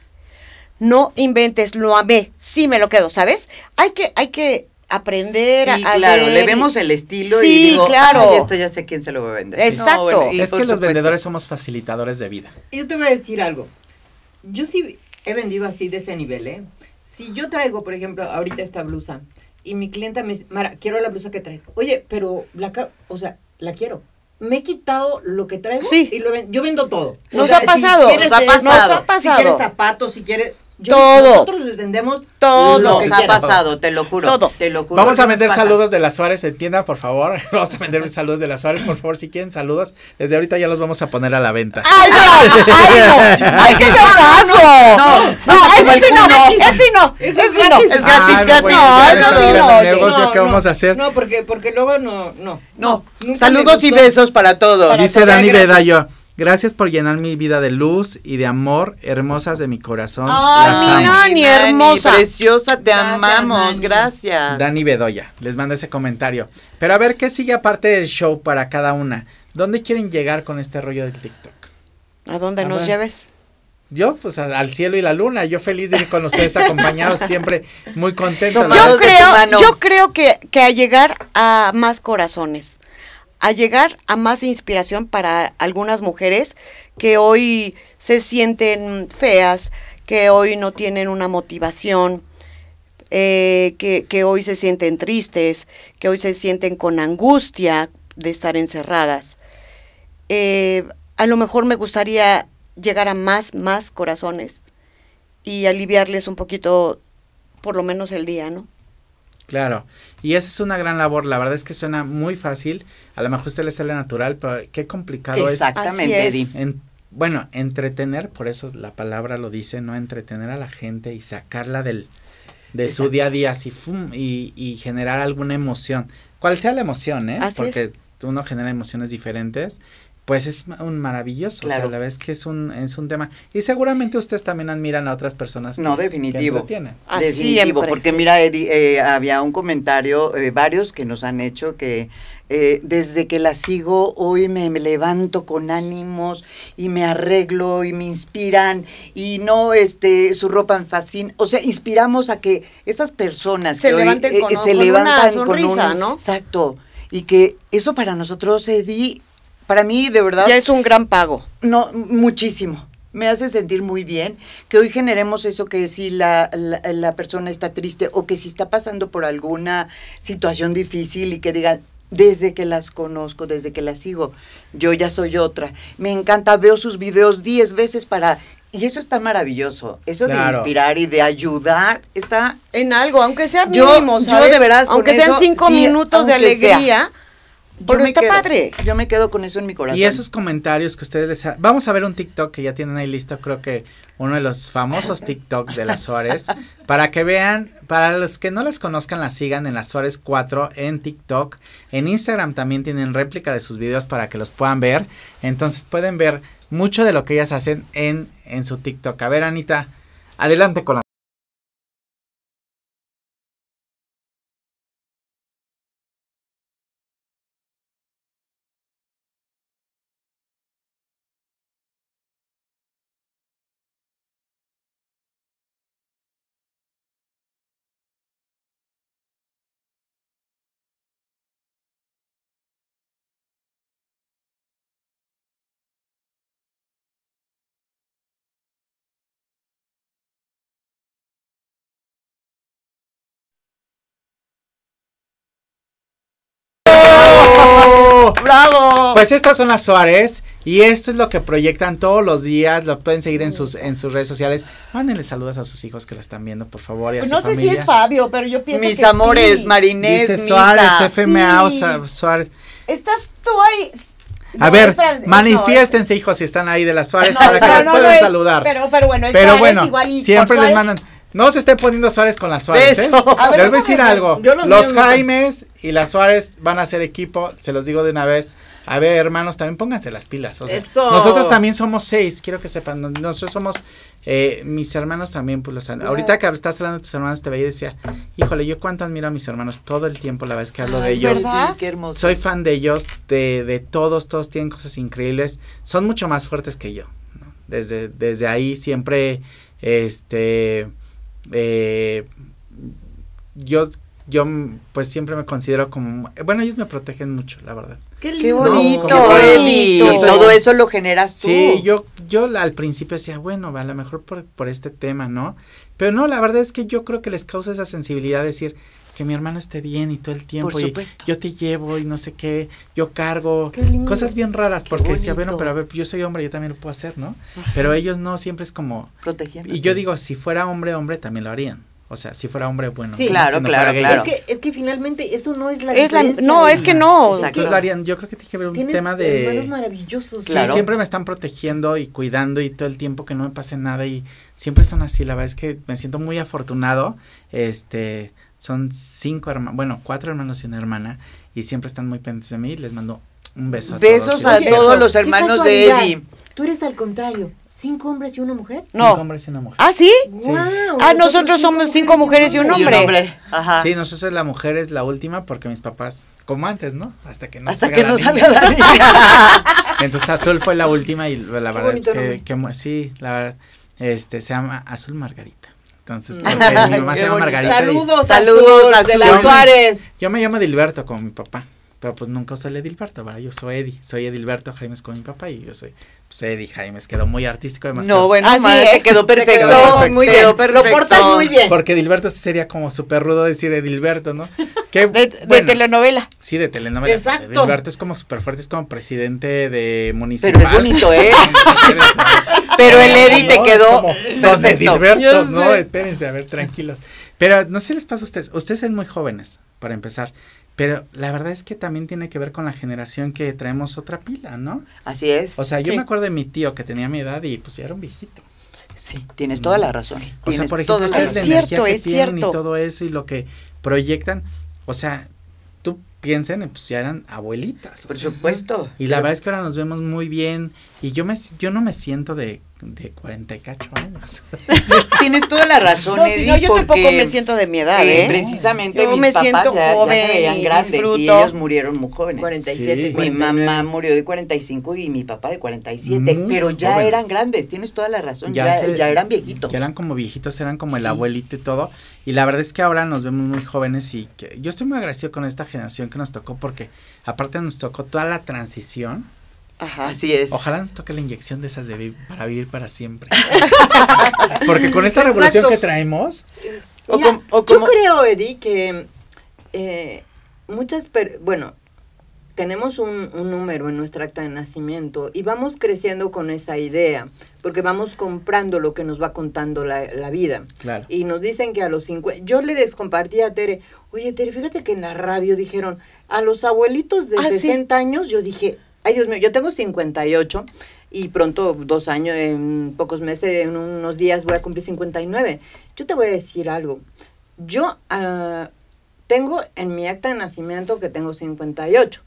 No inventes, lo amé, sí me lo quedo, ¿sabes? Hay que, hay que aprender sí, a claro, le vemos el estilo y digo, claro. esto ya sé quién se lo va a vender. Exacto. es que los vendedores somos facilitadores de vida. Yo te voy a decir algo. Yo sí he vendido así de ese nivel, ¿eh? Si yo traigo, por ejemplo, ahorita esta blusa, y mi clienta me dice, Mara, quiero la blusa que traes. Oye, pero la, o sea, la quiero. Me he quitado lo que traigo sí. y lo yo vendo todo. Nos, ha, pasado, si ha pasado. Si quieres zapatos, si quieres todo. Nosotros les vendemos todo. Nos ha pasado, te lo juro. Todo. Te lo juro. Vamos a vender saludos de las Suárez en tienda, por favor. Vamos a vender saludos de las Suárez, por favor. Si quieren saludos, desde ahorita ya los vamos a poner a la venta. ¡Ay, no! ¡Ay, no! ¡Ay, qué pedazo pues, No, no, eso sí no, eso sí no. Eso, sí no. Es gratis, gratis. No, eso sí no. negocio que vamos a hacer. No, porque, porque luego no, no. No, saludos y besos para todos. Dice Dani Bedayo. Gracias por llenar mi vida de luz y de amor, hermosas de mi corazón. Ay, hermosa. Preciosa, te amamos, gracias. Dani Bedoya, les mando ese comentario. Pero a ver, ¿qué sigue aparte del show para cada una? ¿Dónde quieren llegar con este rollo del TikTok? ¿A dónde nos lleves? Yo, pues al cielo y la luna, yo feliz de ir con ustedes acompañados, siempre muy contento. Yo creo, yo creo que, que a llegar a más corazones, a llegar a más inspiración para algunas mujeres que hoy se sienten feas, que hoy no tienen una motivación, eh, que, que hoy se sienten tristes, que hoy se sienten con angustia de estar encerradas. Eh, a lo mejor me gustaría llegar a más, más corazones y aliviarles un poquito, por lo menos el día, ¿no? Claro, y esa es una gran labor, la verdad es que suena muy fácil, a lo mejor usted le sale natural, pero qué complicado es. Exactamente, bueno, entretener, por eso la palabra lo dice, ¿no? Entretener a la gente y sacarla del, de su día a día así, y, generar alguna emoción. Cual sea la emoción, ¿eh? Porque uno genera emociones diferentes pues es un maravilloso, claro. la vez que es un, es un tema. Y seguramente ustedes también admiran a otras personas. No, definitivo. Ah, definitivo, porque mira, eh, había un comentario, eh, varios que nos han hecho que eh, desde que la sigo hoy me, levanto con ánimos y me arreglo y me inspiran y no, este, su ropa en fascín, O sea, inspiramos a que esas personas se levanten con, una ¿no? Exacto. Y que eso para nosotros, Edi, para mí de verdad... Ya es un gran pago. No, muchísimo. Me hace sentir muy bien que hoy generemos eso que si la, persona está triste o que si está pasando por alguna situación difícil y que diga, desde que las conozco, desde que las sigo, yo ya soy otra. Me encanta, veo sus videos 10 veces para... Y eso está maravilloso, eso de inspirar y de ayudar está... En algo, aunque sea mínimo, yo, de veras, aunque sean cinco minutos de alegría... Porque está padre. Yo me quedo con eso en mi corazón. Y esos comentarios que ustedes les Vamos a ver un TikTok que ya tienen ahí listo, creo que uno de los famosos TikToks de las Suárez. para que vean, para los que no las conozcan, las sigan en las Suárez 4 en TikTok. En Instagram también tienen réplica de sus videos para que los puedan ver. Entonces pueden ver mucho de lo que ellas hacen en, en su TikTok. A ver, Anita, adelante con la ¡Bravo! Pues estas son las Suárez y esto es lo que proyectan todos los días. Lo pueden seguir en sus en sus redes sociales. Mándenle saludos a sus hijos que la están viendo, por favor. Y a pues no sé si es Fabio, pero yo pienso que Mis amores, Marinés, Suárez, FMA o Suárez. Estás tú ahí. A ver, manifiéstense, eh. hijos, si están ahí de las Suárez para que les puedan saludar. Pero, bueno, es Suárez igual y siempre les mandan. No se estén poniendo Suárez con las Suárez. ¿eh? Les voy a decir algo. los, Jaimes y las Suárez van a ser equipo, se los digo de una vez. A ver, hermanos, también pónganse las pilas. Nosotros también somos seis, quiero que sepan. Nosotros somos, eh, mis hermanos también, pues Ahorita que estás hablando de tus hermanos, te veía y decía, híjole, yo cuánto admiro a mis hermanos todo el tiempo, la vez que hablo de ellos. Qué hermoso. Soy fan de ellos, de, de todos, todos tienen cosas increíbles. Son mucho más fuertes que yo. ¿no? Desde, desde ahí siempre, este eh, yo, yo pues siempre me considero como... Bueno, ellos me protegen mucho, la verdad. Qué, bonito, Todo eso lo generas tú. Sí, yo, al principio decía, bueno, a lo mejor por, por este tema, ¿no? Pero no, la verdad es que yo creo que les causa esa sensibilidad de decir, que mi hermano esté bien y todo el tiempo. Por y yo te llevo y no sé qué, yo cargo. cosas bien raras, porque decía, bueno, pero a ver, yo soy hombre, yo también lo puedo hacer, ¿no? Pero ellos no, siempre es como... Protegiendo. Y yo digo, si fuera hombre, hombre, también lo harían. O sea, si fuera hombre, bueno. Sí, claro, claro, claro. Es que, es que finalmente eso no es la es la, No, es que no. Es que yo creo que tiene que ver un tema de... Hermanos maravillosos. Sí, siempre me están protegiendo y cuidando y todo el tiempo que no me pase nada y siempre son así. La verdad es que me siento muy afortunado, este, son cinco hermanos, bueno, cuatro hermanos y una hermana, y siempre están muy pendientes de mí. Les mando un beso. A Besos a todos, los hermanos de Eddie. Tú eres al contrario, cinco hombres y una mujer. No. Cinco hombres y una mujer. Ah, sí. ah, nosotros somos cinco mujeres, y, un hombre. Ajá. Sí, nosotros la mujer es la última porque mis papás, como antes, ¿no? Hasta que no Hasta que no Salga la Entonces Azul fue la última y la verdad que, sí, la verdad, este se llama Azul Margarita. Entonces, mm. pues, mi mamá se llama Margarita. Saludos, saludos, Suárez. Yo me llamo Dilberto como mi papá. Pero pues nunca usé el Edilberto, Yo soy Eddie, soy Edilberto Jaimes con mi papá y yo soy pues, Edi Eddie Jaimes, quedó muy artístico además. No, bueno, quedó perfecto, muy Lo portas muy bien. Porque Dilberto sería como súper rudo decir Edilberto, ¿no? Que, de, telenovela. Sí, de telenovela. Exacto. Dilberto es como súper fuerte, es como presidente de municipal. Pero es bonito, ¿eh? Pero el Eddie te quedó. No, no, espérense, a ver, tranquilos. Pero no sé les pasa a ustedes. Ustedes son muy jóvenes, para empezar. Pero la verdad es que también tiene que ver con la generación que traemos otra pila, ¿no? Así es. O sea, yo me acuerdo de mi tío que tenía mi edad y pues ya era un viejito. Sí, tienes toda la mm. razón. O sea, por ejemplo, la es cierto, que es tienen cierto. Y todo eso y lo que proyectan, o sea, tú piensen, pues ya eran abuelitas. Por supuesto. Y la verdad es que ahora nos vemos muy bien y yo me yo no me siento de de cuarenta y años. Tienes toda la razón, no yo tampoco me siento de mi edad, eh, ¿eh? Precisamente yo me siento joven y ellos murieron muy jóvenes. Mi mamá murió de 45 y mi papá de 47, mm, pero ya eran grandes, tienes toda la razón, ya, ya, eran viejitos. Ya eran como viejitos, eran como el abuelito y todo, y la verdad es que ahora nos vemos muy jóvenes y que yo estoy muy agradecido con esta generación que nos tocó porque aparte nos tocó toda la transición Ajá. Así es. Ojalá nos toque la inyección de esas de para vivir para siempre. Porque con esta revolución que traemos. Yo creo, Eddie, que eh, muchas. bueno, tenemos un, número en nuestra acta de nacimiento y vamos creciendo con esa idea, porque vamos comprando lo que nos va contando la, vida. Claro. Y nos dicen que a los 50, yo le descompartí a Tere, oye Tere, fíjate que en la radio dijeron, a los abuelitos de 60 ah, años, yo dije, Ay, Dios mío, yo tengo 58 y pronto, dos años, en pocos meses, en unos días voy a cumplir 59. Yo te voy a decir algo. Yo ah, tengo en mi acta de nacimiento que tengo 58.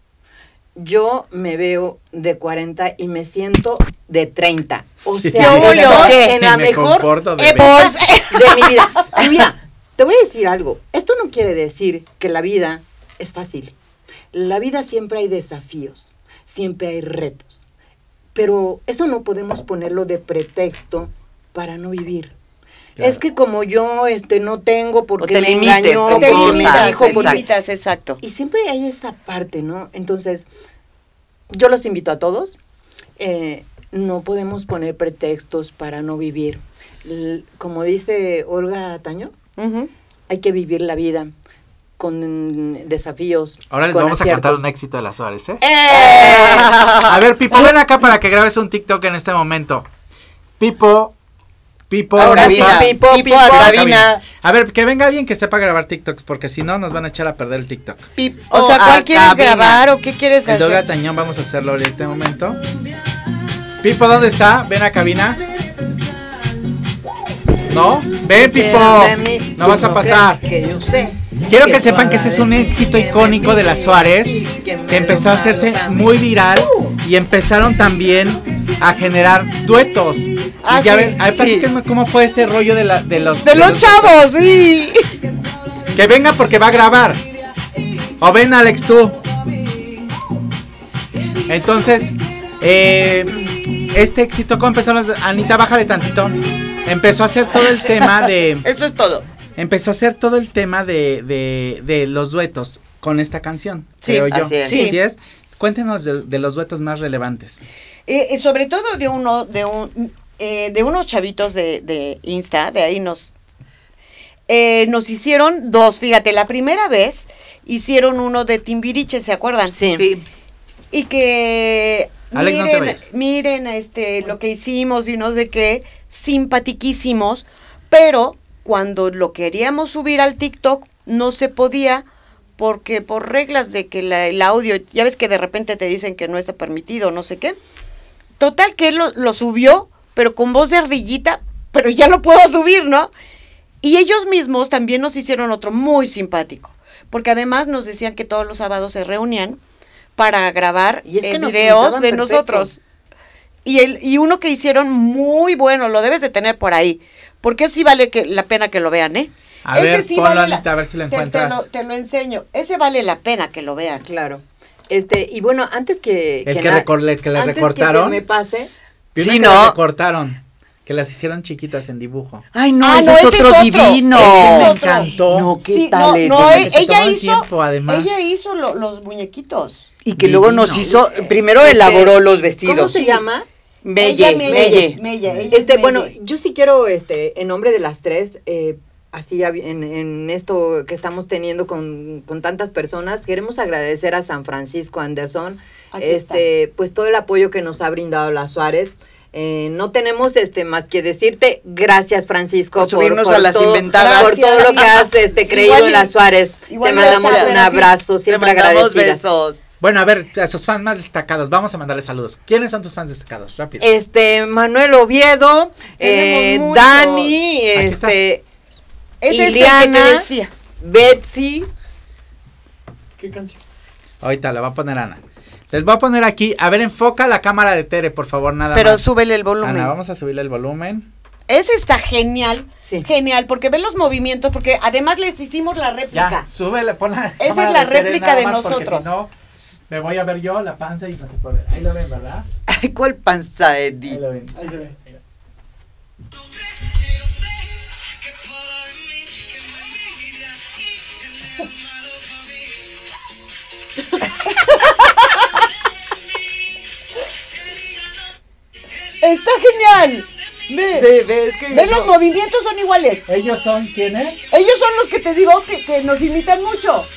Yo me veo de 40 y me siento de 30. O sea, yo en la mejor de, mi vida. mira, te voy a decir algo. Esto no quiere decir que la vida es fácil. La vida siempre hay desafíos siempre hay retos. Pero eso no podemos ponerlo de pretexto para no vivir. Es que como yo este no tengo porque te me exacto. Y siempre hay esa parte, ¿no? Entonces, yo los invito a todos. Eh, no podemos poner pretextos para no vivir. como dice Olga Taño, hay que vivir la vida con desafíos. Ahora les vamos a cantar un éxito de las horas, ¿eh? ¿eh? A ver, Pipo, ven acá para que grabes un TikTok en este momento. Pipo, Pipo, Ahora Pipo, Pipo, a, cabina. a ver, que venga alguien que sepa grabar TikToks, porque si no nos van a echar a perder el TikTok. o sea, ¿cuál quieres grabar o qué quieres hacer? El Tañón, vamos a hacerlo en este momento. Pipo, ¿dónde está? Ven a cabina. ¿No? Ven, Pipo. No vas a pasar. Que yo sé. Quiero que sepan que ese es un éxito icónico de las Suárez que empezó a hacerse muy viral uh. y empezaron también a generar duetos. y ah, ya ven, sí. cómo fue este rollo de, los... De, los, chavos, sí. Que venga porque va a grabar. O ven Alex tú. Entonces, eh, este éxito, ¿cómo empezó? Anita, bájale tantito. Empezó a hacer todo el tema de... Eso es todo empezó a ser todo el tema de, los duetos con esta canción. creo yo. Así es. Sí. Así es. Cuéntenos de, los duetos más relevantes. Eh, eh, sobre todo de uno, de un, eh, de unos chavitos de, Insta, de ahí nos, nos hicieron dos. Fíjate, la primera vez hicieron uno de Timbiriche, ¿se acuerdan? Sí. Y que miren, miren, este, lo que hicimos y no sé qué, simpatiquísimos, pero cuando lo queríamos subir al TikTok no se podía porque por reglas de que la, el audio, ya ves que de repente te dicen que no está permitido, no sé qué. Total que él lo, subió, pero con voz de ardillita, pero ya lo puedo subir, ¿no? Y ellos mismos también nos hicieron otro muy simpático, porque además nos decían que todos los sábados se reunían para grabar y es eh, videos de nosotros y, el, y uno que hicieron muy bueno, lo debes de tener por ahí, porque sí vale que, la pena que lo vean, ¿eh? A ver, a ver si lo encuentras. Te, lo, enseño. Ese vale la pena que lo vean. Claro. Este, y bueno, antes que... El que, le, recortaron. Que me pase. Sí, que no. recortaron. Que las hicieron chiquitas en dibujo. Ay, no, ah, es, otro divino. me encantó. qué tal. ella, hizo, ella hizo los muñequitos. Y que luego nos hizo, eh, primero este, elaboró los vestidos. ¿Cómo se llama? Melle, Melle. Este, bueno, yo sí quiero, este, en nombre de las tres, eh, así en, en, esto que estamos teniendo con, con, tantas personas, queremos agradecer a San Francisco Anderson, este, pues todo el apoyo que nos ha brindado la Suárez. Eh, no tenemos este más que decirte gracias Francisco por subirnos a las todo, inventadas por todo lo que has este, creído en la Suárez te mandamos un abrazo siempre te besos bueno, a ver, a sus fans más destacados, vamos a mandarles saludos. ¿Quiénes son tus fans destacados? Rápido. Este, Manuel Oviedo, eh, Dani, este, este Betsy. ¿Qué canción? Ahorita la va a poner Ana. Les voy a poner aquí, a ver, enfoca la cámara de Tere, por favor, nada Pero más. Pero súbele el volumen. Ana, vamos a subirle el volumen. Ese está genial, sí. genial, porque ven los movimientos, porque además les hicimos la réplica. Ya, súbele, pon Esa es la réplica de nosotros. Si no, me voy a ver yo la panza y no se puede ver. Ahí lo ven, ¿verdad? Ay, ¿cuál panza, Eddie? Ahí lo ven, ahí se ve. ¡Está genial! Ve, sí, ve, es que los movimientos son iguales. ¿Ellos son quiénes? Ellos son los que te digo que, que nos imitan mucho.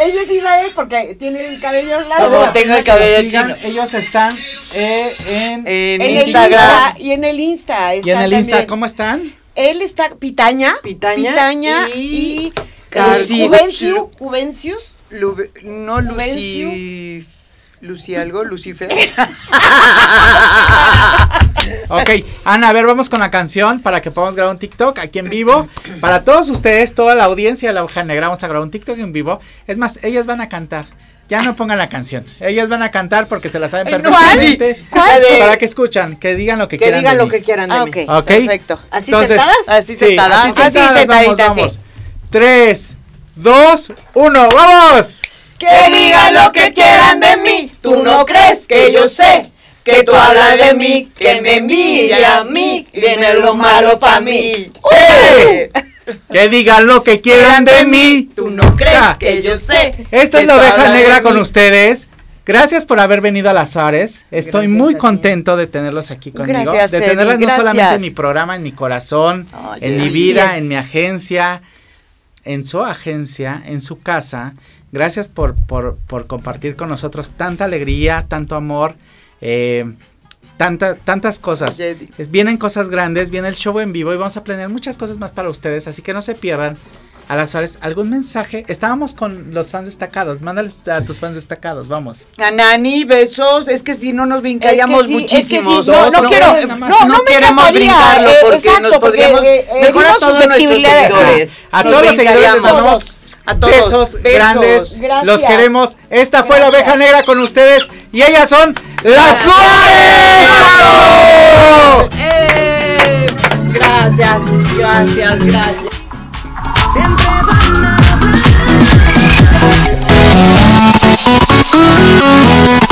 Ellos, es Israel porque tiene el cabello largo. No, tengo el cabello chino. Ellos están eh, en, Instagram. y en el Insta. ¿Y en el Insta cómo están? Él está Pitaña. Pitaña. Pitaña y, y Juvencius. Eh, no Lucy. Lucy algo, Lucifer. ok, Ana, a ver, vamos con la canción para que podamos grabar un TikTok aquí en vivo. Para todos ustedes, toda la audiencia de la hoja negra, vamos a grabar un TikTok en vivo. Es más, ellas van a cantar. Ya no pongan la canción. Ellas van a cantar porque se la saben perfectamente. Para que escuchan, que digan lo que, quieran. Que digan lo que quieran. Ah, ok, perfecto. ¿Así sentadas? Así sentadas. así sentadas. vamos, Tres. Dos, uno, ¡vamos! Que digan lo que quieran de mí, tú no crees que yo sé que tú hablas de mí, que me envidia a mí, viene lo malo para mí. ¡Uh! ¡Eh! Que digan lo que quieran de mí. Tú no crees que yo sé. Esto es la oveja negra con ustedes. Gracias por haber venido a las Ares. Estoy muy contento de tenerlos aquí conmigo. Gracias, de tenerlos no solamente en mi programa, en mi corazón, en mi vida, en mi agencia en su agencia, en su casa. Gracias por, compartir con nosotros tanta alegría, tanto amor, eh, tanta, tantas cosas. vienen cosas grandes, viene el show en vivo y vamos a planear muchas cosas más para ustedes, así que no se pierdan Ala Suárez, ¿algún mensaje? Estábamos con los fans destacados, mándales a tus fans destacados, vamos. A Nani, besos, es que si no nos brincaríamos muchísimo. no, no, quiero, no, no me queremos brincarlo porque exacto, nos podríamos eh, Mejor eh, a todos nuestros seguidores. a, todos los seguidores a todos. Besos, besos grandes. Los queremos. Esta fue la oveja negra con ustedes. Y ellas son las Suárez. Eh, gracias, gracias, gracias. Oh, oh, oh,